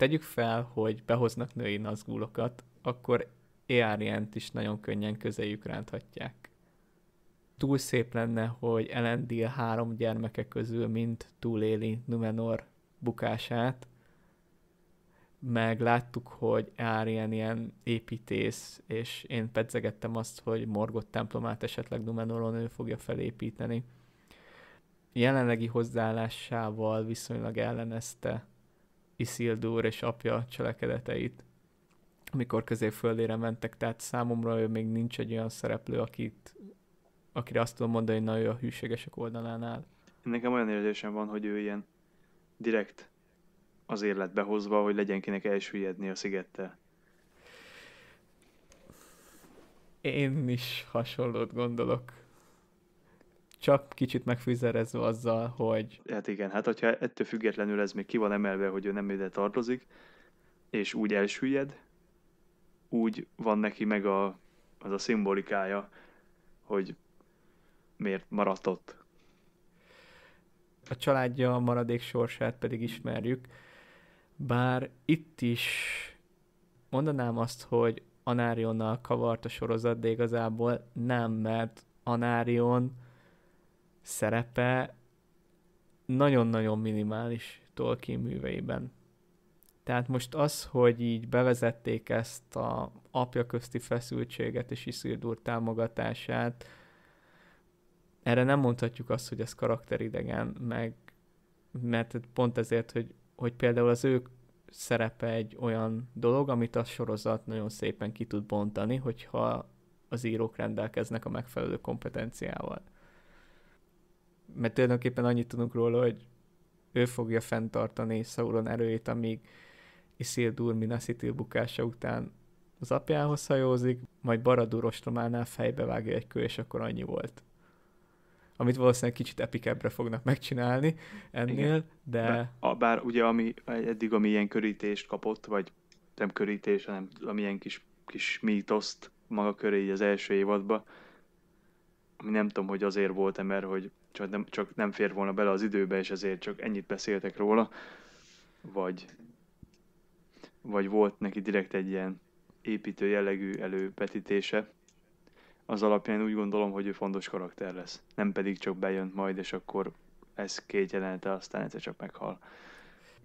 tegyük fel, hogy behoznak női nazgulokat, akkor Earient is nagyon könnyen közéjük ránthatják. Túl szép lenne, hogy Elendil három gyermeke közül mind túléli Numenor bukását, meg láttuk, hogy Árien ilyen építész, és én pedzegettem azt, hogy Morgott templomát esetleg Numenoron ő fogja felépíteni. Jelenlegi hozzáállásával viszonylag ellenezte Isildur és apja cselekedeteit, amikor középföldére mentek, tehát számomra ő még nincs egy olyan szereplő, akit, akire azt tudom mondani, hogy nagyon a hűségesek oldalán áll. Nekem olyan érzésem van, hogy ő ilyen direkt az életbe hozva, hogy legyen kinek elsüllyedni a szigettel. Én is hasonlót gondolok csak kicsit megfűzerezve azzal, hogy... Hát igen, hát hogyha ettől függetlenül ez még ki van emelve, hogy ő nem ide tartozik, és úgy elsüllyed, úgy van neki meg a, az a szimbolikája, hogy miért maradt ott. A családja a maradék sorsát pedig ismerjük, bár itt is mondanám azt, hogy Anárionnal kavart a sorozat, de igazából nem, mert Anárion szerepe nagyon-nagyon minimális Tolkien műveiben. Tehát most az, hogy így bevezették ezt a apja közti feszültséget és Isildur támogatását, erre nem mondhatjuk azt, hogy ez karakteridegen, meg mert pont ezért, hogy, hogy például az ő szerepe egy olyan dolog, amit a sorozat nagyon szépen ki tud bontani, hogyha az írók rendelkeznek a megfelelő kompetenciával mert tulajdonképpen annyit tudunk róla, hogy ő fogja fenntartani Sauron erőjét, amíg Isildur Minasitil bukása után az apjához hajózik, majd Baradur ostrománál fejbe vágja egy kő, és akkor annyi volt. Amit valószínűleg kicsit epikebbre fognak megcsinálni ennél, Igen. de... Bár, a, bár ugye ami, eddig, ami ilyen körítést kapott, vagy nem körítés, hanem amilyen kis, kis mítoszt maga köré így az első évadba, ami nem tudom, hogy azért volt-e, mert hogy csak nem, csak nem fér volna bele az időbe, és ezért csak ennyit beszéltek róla, vagy, vagy volt neki direkt egy ilyen építő jellegű előpetítése, az alapján úgy gondolom, hogy ő fontos karakter lesz. Nem pedig csak bejön majd, és akkor ez két jelenete, aztán egyszer csak meghal.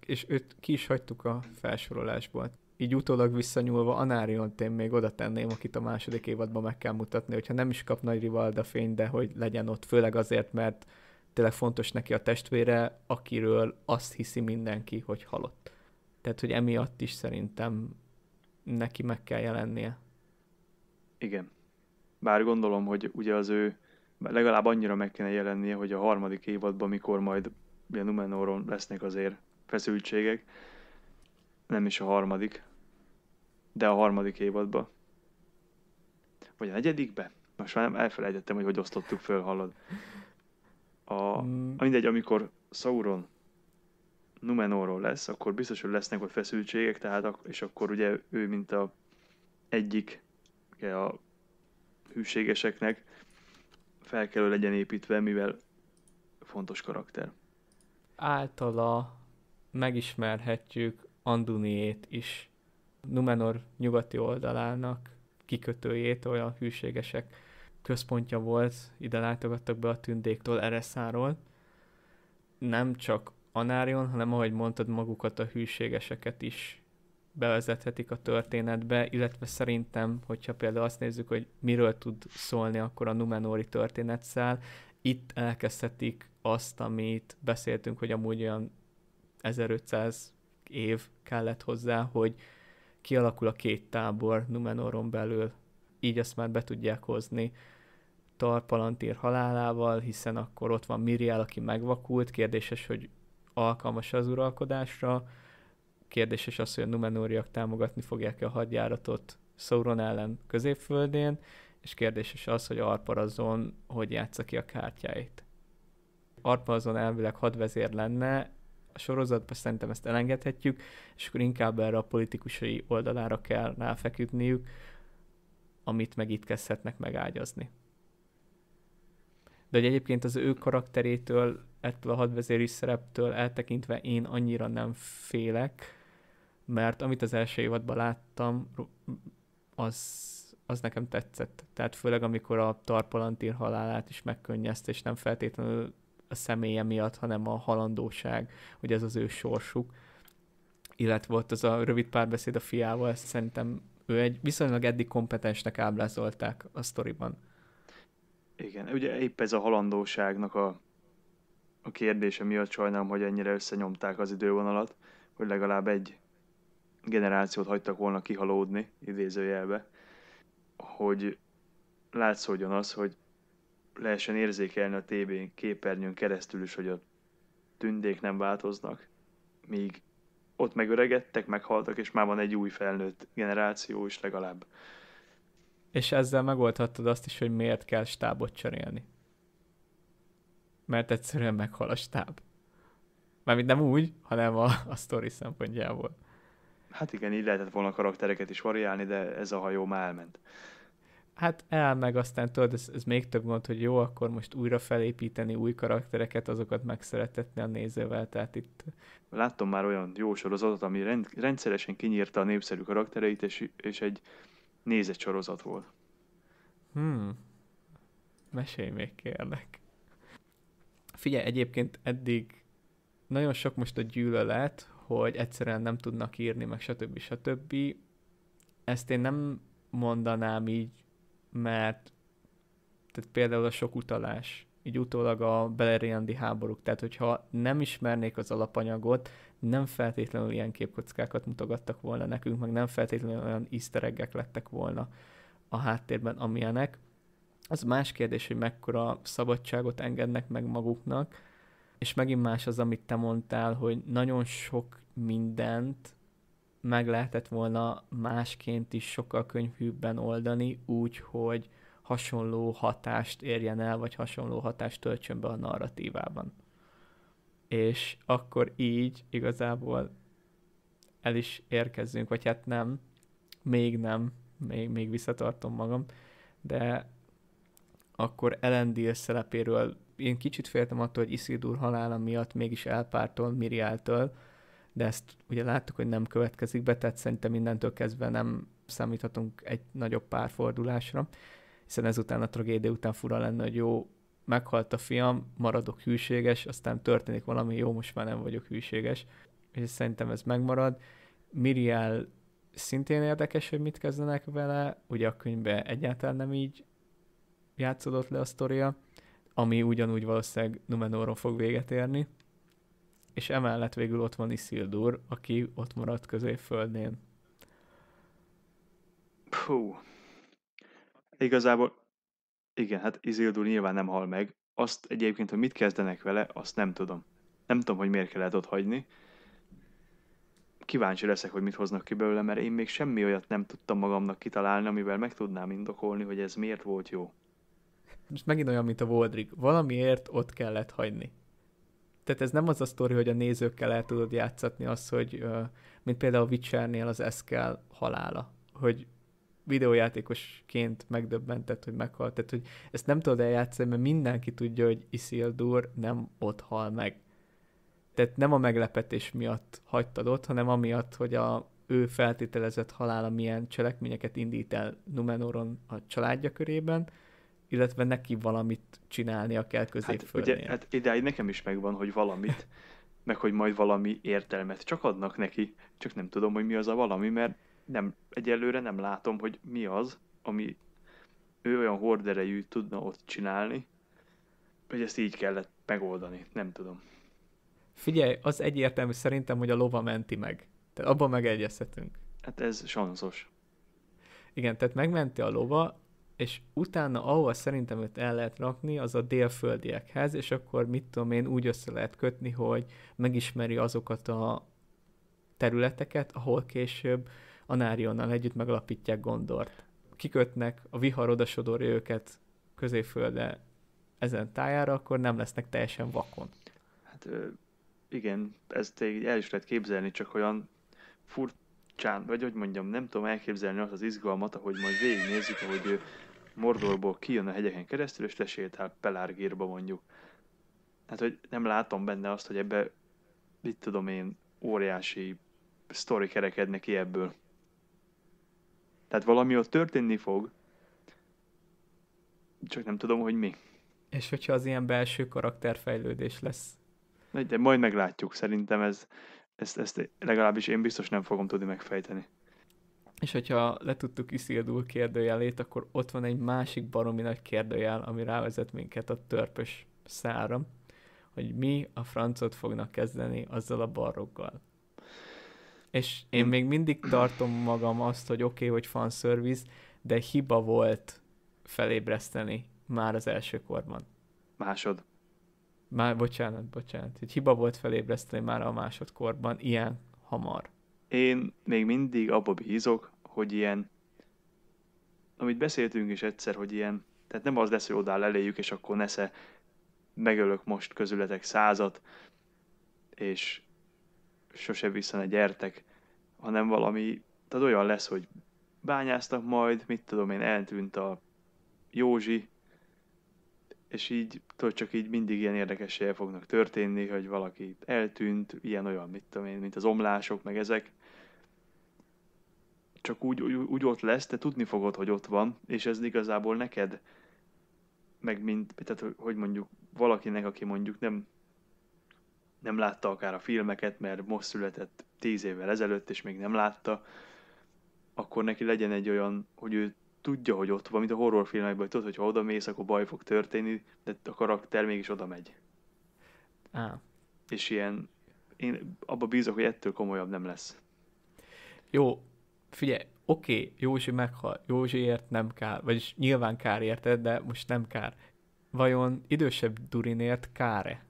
És őt ki is hagytuk a felsorolásból így utólag visszanyúlva Anáriont én még oda tenném, akit a második évadban meg kell mutatni, hogyha nem is kap nagy rivalda fény, de hogy legyen ott, főleg azért, mert tényleg fontos neki a testvére, akiről azt hiszi mindenki, hogy halott. Tehát, hogy emiatt is szerintem neki meg kell jelennie. Igen. Bár gondolom, hogy ugye az ő legalább annyira meg kéne jelennie, hogy a harmadik évadban, mikor majd ugye Numenoron lesznek azért feszültségek, nem is a harmadik, de a harmadik évadba. Vagy a negyedikbe? Most már nem elfelejtettem, hogy hogy osztottuk föl, hallod. A, a mm. mindegy, amikor Sauron Numenorról lesz, akkor biztos, hogy lesznek ott feszültségek, tehát és akkor ugye ő, mint a egyik ugye a hűségeseknek fel kell legyen építve, mivel fontos karakter. Általa megismerhetjük Anduniét is, Numenor nyugati oldalának kikötőjét, olyan hűségesek központja volt, ide látogattak be a tündéktől Ereszáról. Nem csak Anárion, hanem ahogy mondtad, magukat a hűségeseket is bevezethetik a történetbe, illetve szerintem, hogyha például azt nézzük, hogy miről tud szólni akkor a Numenóri történetszál, itt elkezdhetik azt, amit beszéltünk, hogy amúgy olyan 1500 év kellett hozzá, hogy kialakul a két tábor Numenoron belül, így ezt már be tudják hozni Tar Palantir halálával, hiszen akkor ott van Miriel, aki megvakult, kérdéses, hogy alkalmas az uralkodásra, kérdéses az, hogy a Numenóriak támogatni fogják-e a hadjáratot Sauron ellen középföldén, és kérdéses az, hogy Arparazon hogy játsza ki a kártyáit. Arparazon elvileg hadvezér lenne, a sorozatba, szerintem ezt elengedhetjük, és akkor inkább erre a politikusai oldalára kell ráfeküdniük, amit meg itt kezdhetnek megágyazni. De hogy egyébként az ő karakterétől, ettől a hadvezéri szereptől eltekintve én annyira nem félek, mert amit az első évadban láttam, az az nekem tetszett. Tehát főleg, amikor a tarpalantír halálát is megkönnyezte, és nem feltétlenül a személye miatt, hanem a halandóság, hogy ez az ő sorsuk. Illetve volt az a rövid párbeszéd a fiával, ezt szerintem ő egy viszonylag eddig kompetensnek ábrázolták a sztoriban. Igen, ugye épp ez a halandóságnak a, a kérdése miatt sajnálom, hogy ennyire összenyomták az idővonalat, hogy legalább egy generációt hagytak volna kihalódni, idézőjelbe, hogy látszódjon az, hogy lehessen érzékelni a TB képernyőn keresztül is, hogy a tündék nem változnak, míg ott megöregedtek, meghaltak, és már van egy új felnőtt generáció is legalább. És ezzel megoldhattad azt is, hogy miért kell stábot cserélni. Mert egyszerűen meghal a stáb. Mármint nem úgy, hanem a, a sztori szempontjából. Hát igen, így lehetett volna karaktereket is variálni, de ez a hajó már elment hát el, meg aztán tudod, ez, ez még több gond, hogy jó, akkor most újra felépíteni új karaktereket, azokat megszeretetni a nézővel, tehát itt... Láttam már olyan jó sorozatot, ami rend, rendszeresen kinyírta a népszerű karaktereit, és, és egy nézett sorozat volt. Hmm. Mesélj még, kérlek. Figyelj, egyébként eddig nagyon sok most a gyűlölet, hogy egyszerűen nem tudnak írni, meg stb. stb. Ezt én nem mondanám így mert tehát például a sok utalás, így utólag a beleriandi háborúk, tehát hogyha nem ismernék az alapanyagot, nem feltétlenül ilyen képkockákat mutogattak volna nekünk, meg nem feltétlenül olyan iszteregek lettek volna a háttérben, amilyenek. Az más kérdés, hogy mekkora szabadságot engednek meg maguknak, és megint más az, amit te mondtál, hogy nagyon sok mindent meg lehetett volna másként is sokkal könnyűbben oldani, úgy, hogy hasonló hatást érjen el, vagy hasonló hatást töltsön be a narratívában. És akkor így igazából el is érkezzünk, vagy hát nem, még nem, még, még visszatartom magam, de akkor Elendil szerepéről én kicsit féltem attól, hogy Isildur halála miatt mégis elpártol Miriáltől, de ezt ugye láttuk, hogy nem következik be, tehát szerintem mindentől kezdve nem számíthatunk egy nagyobb párfordulásra, hiszen ezután a tragédia után fura lenne, hogy jó, meghalt a fiam, maradok hűséges, aztán történik valami, jó, most már nem vagyok hűséges, és szerintem ez megmarad. Miriel szintén érdekes, hogy mit kezdenek vele, ugye a könyvben egyáltalán nem így játszódott le a sztoria, ami ugyanúgy valószínűleg Numenoron fog véget érni, és emellett végül ott van Isildur, aki ott maradt középföldén. Hú. Igazából, igen, hát Isildur nyilván nem hal meg. Azt egyébként, hogy mit kezdenek vele, azt nem tudom. Nem tudom, hogy miért kellett ott hagyni. Kíváncsi leszek, hogy mit hoznak ki belőle, mert én még semmi olyat nem tudtam magamnak kitalálni, amivel meg tudnám indokolni, hogy ez miért volt jó. Most megint olyan, mint a Voldrig. Valamiért ott kellett hagyni tehát ez nem az a sztori, hogy a nézőkkel el tudod játszatni azt, hogy mint például a Witchernél az Eszkel halála, hogy videójátékosként megdöbbentett, hogy meghalt. Tehát, hogy ezt nem tudod eljátszani, mert mindenki tudja, hogy Isildur nem ott hal meg. Tehát nem a meglepetés miatt hagytad ott, hanem amiatt, hogy a ő feltételezett halála milyen cselekményeket indít el Numenoron a családja körében, illetve neki valamit csinálnia kell középföldnél. Hát, ugye, hát ideig nekem is megvan, hogy valamit, meg hogy majd valami értelmet csak adnak neki, csak nem tudom, hogy mi az a valami, mert nem, egyelőre nem látom, hogy mi az, ami ő olyan horderejű tudna ott csinálni, hogy ezt így kellett megoldani, nem tudom. Figyelj, az egyértelmű szerintem, hogy a lova menti meg. Tehát abban megegyezhetünk. Hát ez sanszos. Igen, tehát megmenti a lova, és utána, ahol szerintem őt el lehet rakni, az a délföldiekhez, és akkor mit tudom én, úgy össze lehet kötni, hogy megismeri azokat a területeket, ahol később a Nárionnal együtt megalapítják Gondort. Kikötnek, a vihar odasodorja őket középfölde ezen tájára, akkor nem lesznek teljesen vakon. Hát igen, ezt el is lehet képzelni, csak olyan furcsán, vagy hogy mondjam, nem tudom elképzelni azt az izgalmat, ahogy majd végignézzük, ahogy ő Mordorból kijön a hegyeken keresztül, és lesétál Pelárgírba mondjuk. Hát, hogy nem látom benne azt, hogy ebbe, mit tudom én, óriási sztori kerekedne ki ebből. Tehát valami ott történni fog, csak nem tudom, hogy mi. És hogyha az ilyen belső karakterfejlődés lesz? De majd meglátjuk, szerintem ez, ezt, ezt legalábbis én biztos nem fogom tudni megfejteni és hogyha letudtuk tudtuk Isildur kérdőjelét, akkor ott van egy másik baromi nagy kérdőjel, ami rávezet minket a törpös szára, hogy mi a francot fognak kezdeni azzal a barroggal. És én még mindig tartom magam azt, hogy oké, okay, hogy fanservice, de hiba volt felébreszteni már az első korban. Másod. Már, bocsánat, bocsánat. hogy hiba volt felébreszteni már a másodkorban ilyen hamar. Én még mindig abba bízok, hogy ilyen, amit beszéltünk is egyszer, hogy ilyen, tehát nem az lesz, hogy odáll eléjük, és akkor nesze, megölök most közületek százat, és sose vissza ne gyertek, hanem valami, tehát olyan lesz, hogy bányáztak majd, mit tudom én, eltűnt a Józsi, és így tudod, csak így mindig ilyen érdekes fognak történni, hogy valaki eltűnt, ilyen-olyan, mit tudom én, mint az omlások, meg ezek. Csak úgy, úgy, úgy ott lesz, te tudni fogod, hogy ott van, és ez igazából neked, meg mint, tehát hogy mondjuk valakinek, aki mondjuk nem, nem látta akár a filmeket, mert most született tíz évvel ezelőtt, és még nem látta, akkor neki legyen egy olyan, hogy ő tudja, hogy ott van, mint a horrorfilmekben, hogy tudod, hogy ha oda mész, akkor baj fog történni, de a karakter mégis oda megy. Ah. És ilyen, én abba bízok, hogy ettől komolyabb nem lesz. Jó, figyelj, oké, okay, Józsi meghal, Józsiért nem kár, vagyis nyilván kár érted, de most nem kár. Vajon idősebb Durinért káre?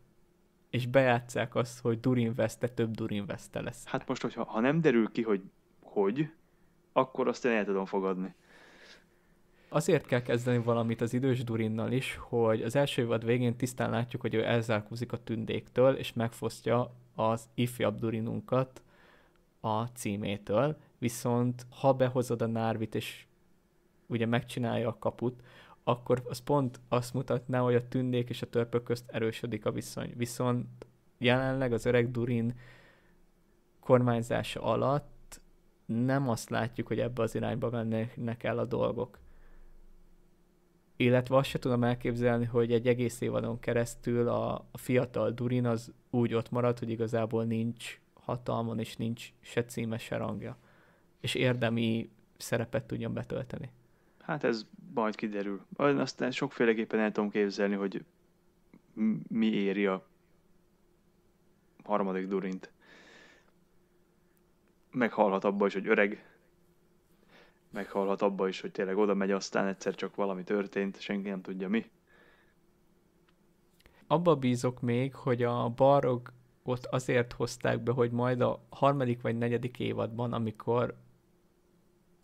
És bejátszák azt, hogy Durin veszte, több Durin veszte lesz. Hát most, hogyha ha nem derül ki, hogy hogy, akkor azt én el tudom fogadni. Azért kell kezdeni valamit az idős Durinnal is, hogy az első évad végén tisztán látjuk, hogy ő elzárkózik a tündéktől, és megfosztja az ifjabb Durinunkat a címétől, viszont ha behozod a Nárvit, és ugye megcsinálja a kaput, akkor az pont azt mutatná, hogy a tündék és a törpök közt erősödik a viszony. Viszont jelenleg az öreg Durin kormányzása alatt nem azt látjuk, hogy ebbe az irányba mennek el a dolgok illetve azt se tudom elképzelni, hogy egy egész évadon keresztül a, a fiatal Durin az úgy ott marad, hogy igazából nincs hatalmon, és nincs se címe, se rangja. És érdemi szerepet tudjon betölteni. Hát ez majd kiderül. Aztán sokféleképpen el tudom képzelni, hogy mi éri a harmadik Durint. Meghalhat abba is, hogy öreg, meghallhat abba is, hogy tényleg oda megy, aztán egyszer csak valami történt, senki nem tudja mi. Abba bízok még, hogy a ott azért hozták be, hogy majd a harmadik vagy negyedik évadban, amikor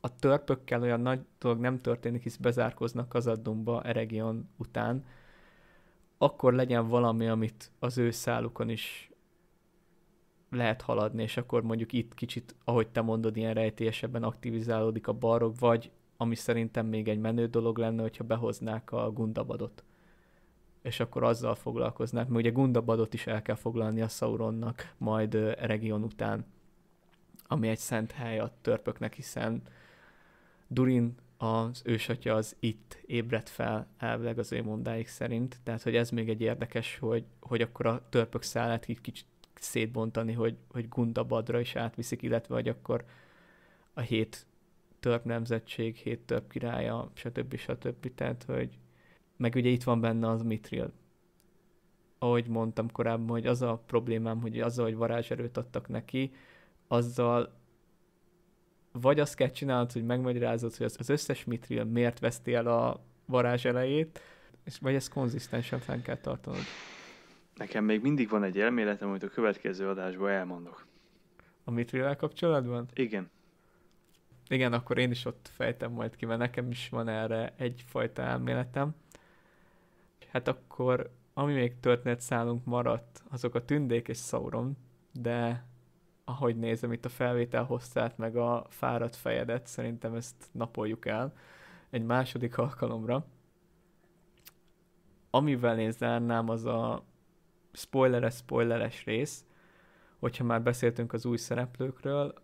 a törpökkel olyan nagy dolog nem történik, hisz bezárkoznak az addumba Eregion után, akkor legyen valami, amit az ő szálukon is lehet haladni, és akkor mondjuk itt kicsit, ahogy te mondod, ilyen rejtélyesebben aktivizálódik a barok, vagy ami szerintem még egy menő dolog lenne, hogyha behoznák a Gundabadot. És akkor azzal foglalkoznák, mert ugye Gundabadot is el kell foglalni a Sauronnak majd region után, ami egy szent hely a törpöknek, hiszen Durin az ősatya az itt ébredt fel elvileg az ő mondáik szerint, tehát hogy ez még egy érdekes, hogy, hogy akkor a törpök szállát így kicsit szétbontani, hogy, hogy Gundabadra is átviszik, illetve hogy akkor a hét törp nemzetség, hét törp királya, stb. stb. Tehát, hogy meg ugye itt van benne az Mitril. Ahogy mondtam korábban, hogy az a problémám, hogy azzal, hogy varázserőt adtak neki, azzal vagy azt kell csinálnod, hogy megmagyarázod, hogy az összes Mitril miért veszti el a varázs elejét, és vagy ezt konzisztensen fenn kell tartanod. Nekem még mindig van egy elméletem, amit a következő adásban elmondok. A mitrivel kapcsolatban? Igen. Igen, akkor én is ott fejtem majd ki, mert nekem is van erre egyfajta elméletem. Hát akkor, ami még szállunk maradt, azok a tündék és szauron, de ahogy nézem itt a felvétel hosszát, meg a fáradt fejedet, szerintem ezt napoljuk el egy második alkalomra. Amivel én zárnám, az a spoileres, spoileres rész, hogyha már beszéltünk az új szereplőkről,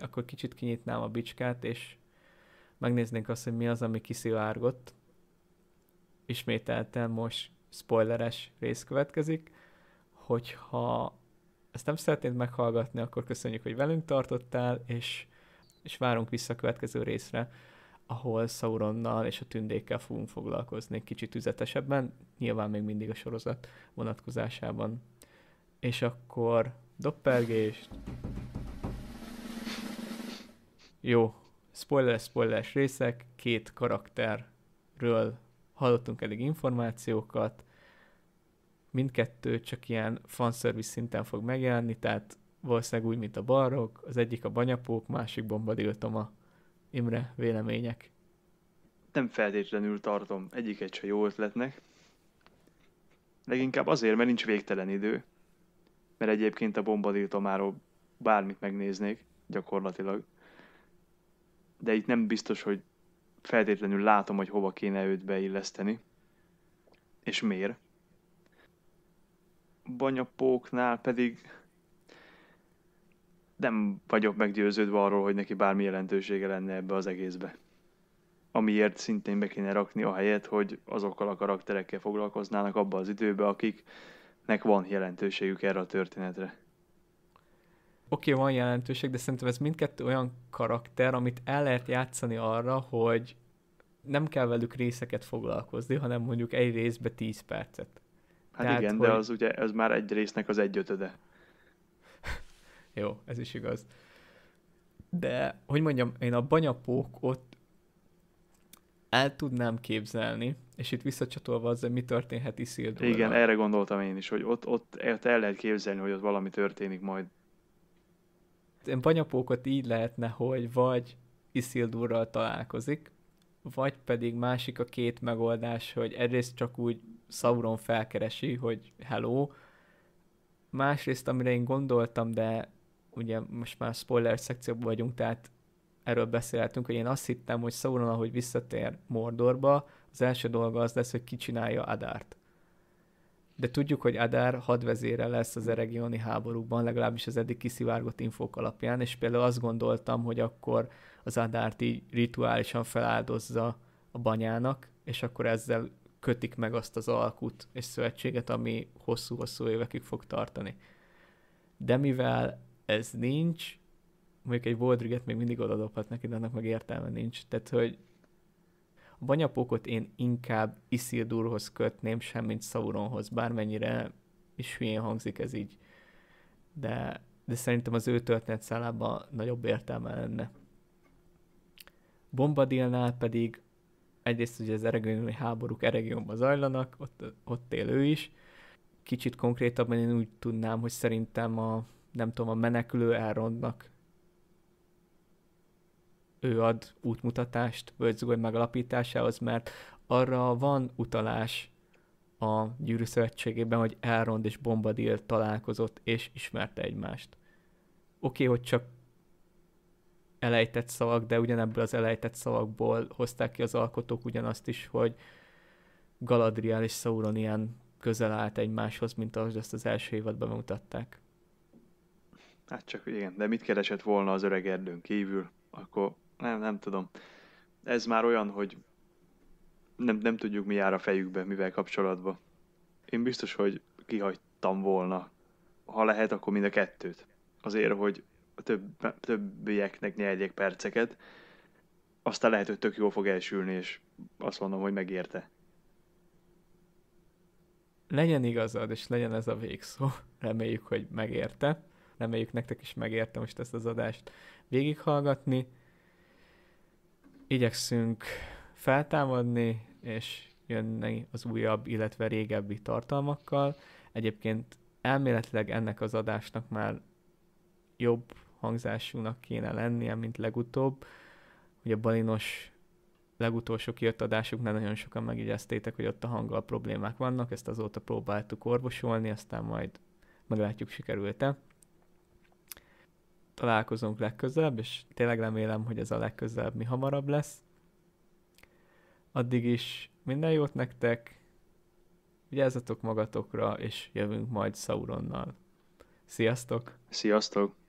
akkor kicsit kinyitnám a bicskát, és megnéznénk azt, hogy mi az, ami kiszivárgott. Ismételten most spoileres rész következik, hogyha ezt nem szeretnéd meghallgatni, akkor köszönjük, hogy velünk tartottál, és, és várunk vissza a következő részre ahol Sauronnal és a tündékkel fogunk foglalkozni egy kicsit tüzetesebben, nyilván még mindig a sorozat vonatkozásában. És akkor doppergést. Jó, spoiler spoiler részek, két karakterről hallottunk eddig információkat, mindkettő csak ilyen fanservice szinten fog megjelenni, tehát valószínűleg úgy, mint a barok, az egyik a banyapók, másik bombadiltoma Imre, vélemények? Nem feltétlenül tartom egyiket se jó ötletnek. Leginkább azért, mert nincs végtelen idő. Mert egyébként a bombadiltomáról bármit megnéznék, gyakorlatilag. De itt nem biztos, hogy feltétlenül látom, hogy hova kéne őt beilleszteni. És miért. Banyapóknál pedig nem vagyok meggyőződve arról, hogy neki bármi jelentősége lenne ebbe az egészbe. Amiért szintén be kéne rakni a helyet, hogy azokkal a karakterekkel foglalkoznának abba az időbe, akiknek van jelentőségük erre a történetre. Oké, okay, van jelentőség, de szerintem ez mindkettő olyan karakter, amit el lehet játszani arra, hogy nem kell velük részeket foglalkozni, hanem mondjuk egy részbe 10 percet. Hát Tehát, igen, hogy... de az ugye ez már egy résznek az egyötöde. Jó, ez is igaz. De, hogy mondjam, én a ott el tudnám képzelni, és itt visszacsatolva az, mi történhet Isildur. Igen, erre gondoltam én is, hogy ott, ott, ott el lehet képzelni, hogy ott valami történik majd. Én banyapókot így lehetne, hogy vagy Isildurral találkozik, vagy pedig másik a két megoldás, hogy egyrészt csak úgy Sauron felkeresi, hogy hello, másrészt amire én gondoltam, de ugye most már spoiler szekcióban vagyunk, tehát erről beszéltünk, hogy én azt hittem, hogy Sauron, ahogy visszatér Mordorba, az első dolga az lesz, hogy kicsinálja Adárt. De tudjuk, hogy Adár hadvezére lesz az eregioni háborúban, legalábbis az eddig kiszivárgott infók alapján, és például azt gondoltam, hogy akkor az Adárt így rituálisan feláldozza a banyának, és akkor ezzel kötik meg azt az alkut és szövetséget, ami hosszú-hosszú évekig fog tartani. De mivel ez nincs, mondjuk egy boldriget még mindig odadobhat neki, de annak meg értelme nincs. Tehát, hogy a banyapókot én inkább Isildurhoz kötném, semmint Sauronhoz, bármennyire is hülyén hangzik ez így. De, de szerintem az ő történet nagyobb értelme lenne. Bombadilnál pedig egyrészt ugye az eregőnői háborúk Eregionban zajlanak, ott, ott él ő is. Kicsit konkrétabban én úgy tudnám, hogy szerintem a nem tudom, a menekülő Elrondnak ő ad útmutatást Völgyzugoly megalapításához, mert arra van utalás a gyűrű szövetségében, hogy Elrond és Bombadil találkozott és ismerte egymást. Oké, okay, hogy csak elejtett szavak, de ugyanebből az elejtett szavakból hozták ki az alkotók ugyanazt is, hogy Galadriel és Sauron ilyen közel állt egymáshoz, mint ahogy ezt az első évadban mutatták. Hát csak igen, de mit keresett volna az öreg erdőn kívül? Akkor nem, nem tudom. Ez már olyan, hogy nem, nem tudjuk mi jár a fejükbe, mivel kapcsolatban. Én biztos, hogy kihagytam volna. Ha lehet, akkor mind a kettőt. Azért, hogy a több, többieknek nyerjék perceket, aztán lehet, hogy tök jól fog elsülni, és azt mondom, hogy megérte. Legyen igazad, és legyen ez a végszó. Reméljük, hogy megérte. Reméljük nektek is megérte most ezt az adást végighallgatni. Igyekszünk feltámadni, és jönni az újabb, illetve régebbi tartalmakkal. Egyébként elméletileg ennek az adásnak már jobb hangzásúnak kéne lennie, mint legutóbb. Ugye Balinos legutolsó kijött nem nagyon sokan megigyeztétek, hogy ott a hanggal problémák vannak, ezt azóta próbáltuk orvosolni, aztán majd meglátjuk, sikerült-e találkozunk legközelebb, és tényleg remélem, hogy ez a legközelebb mi hamarabb lesz. Addig is minden jót nektek, vigyázzatok magatokra, és jövünk majd Sauronnal. Sziasztok! Sziasztok!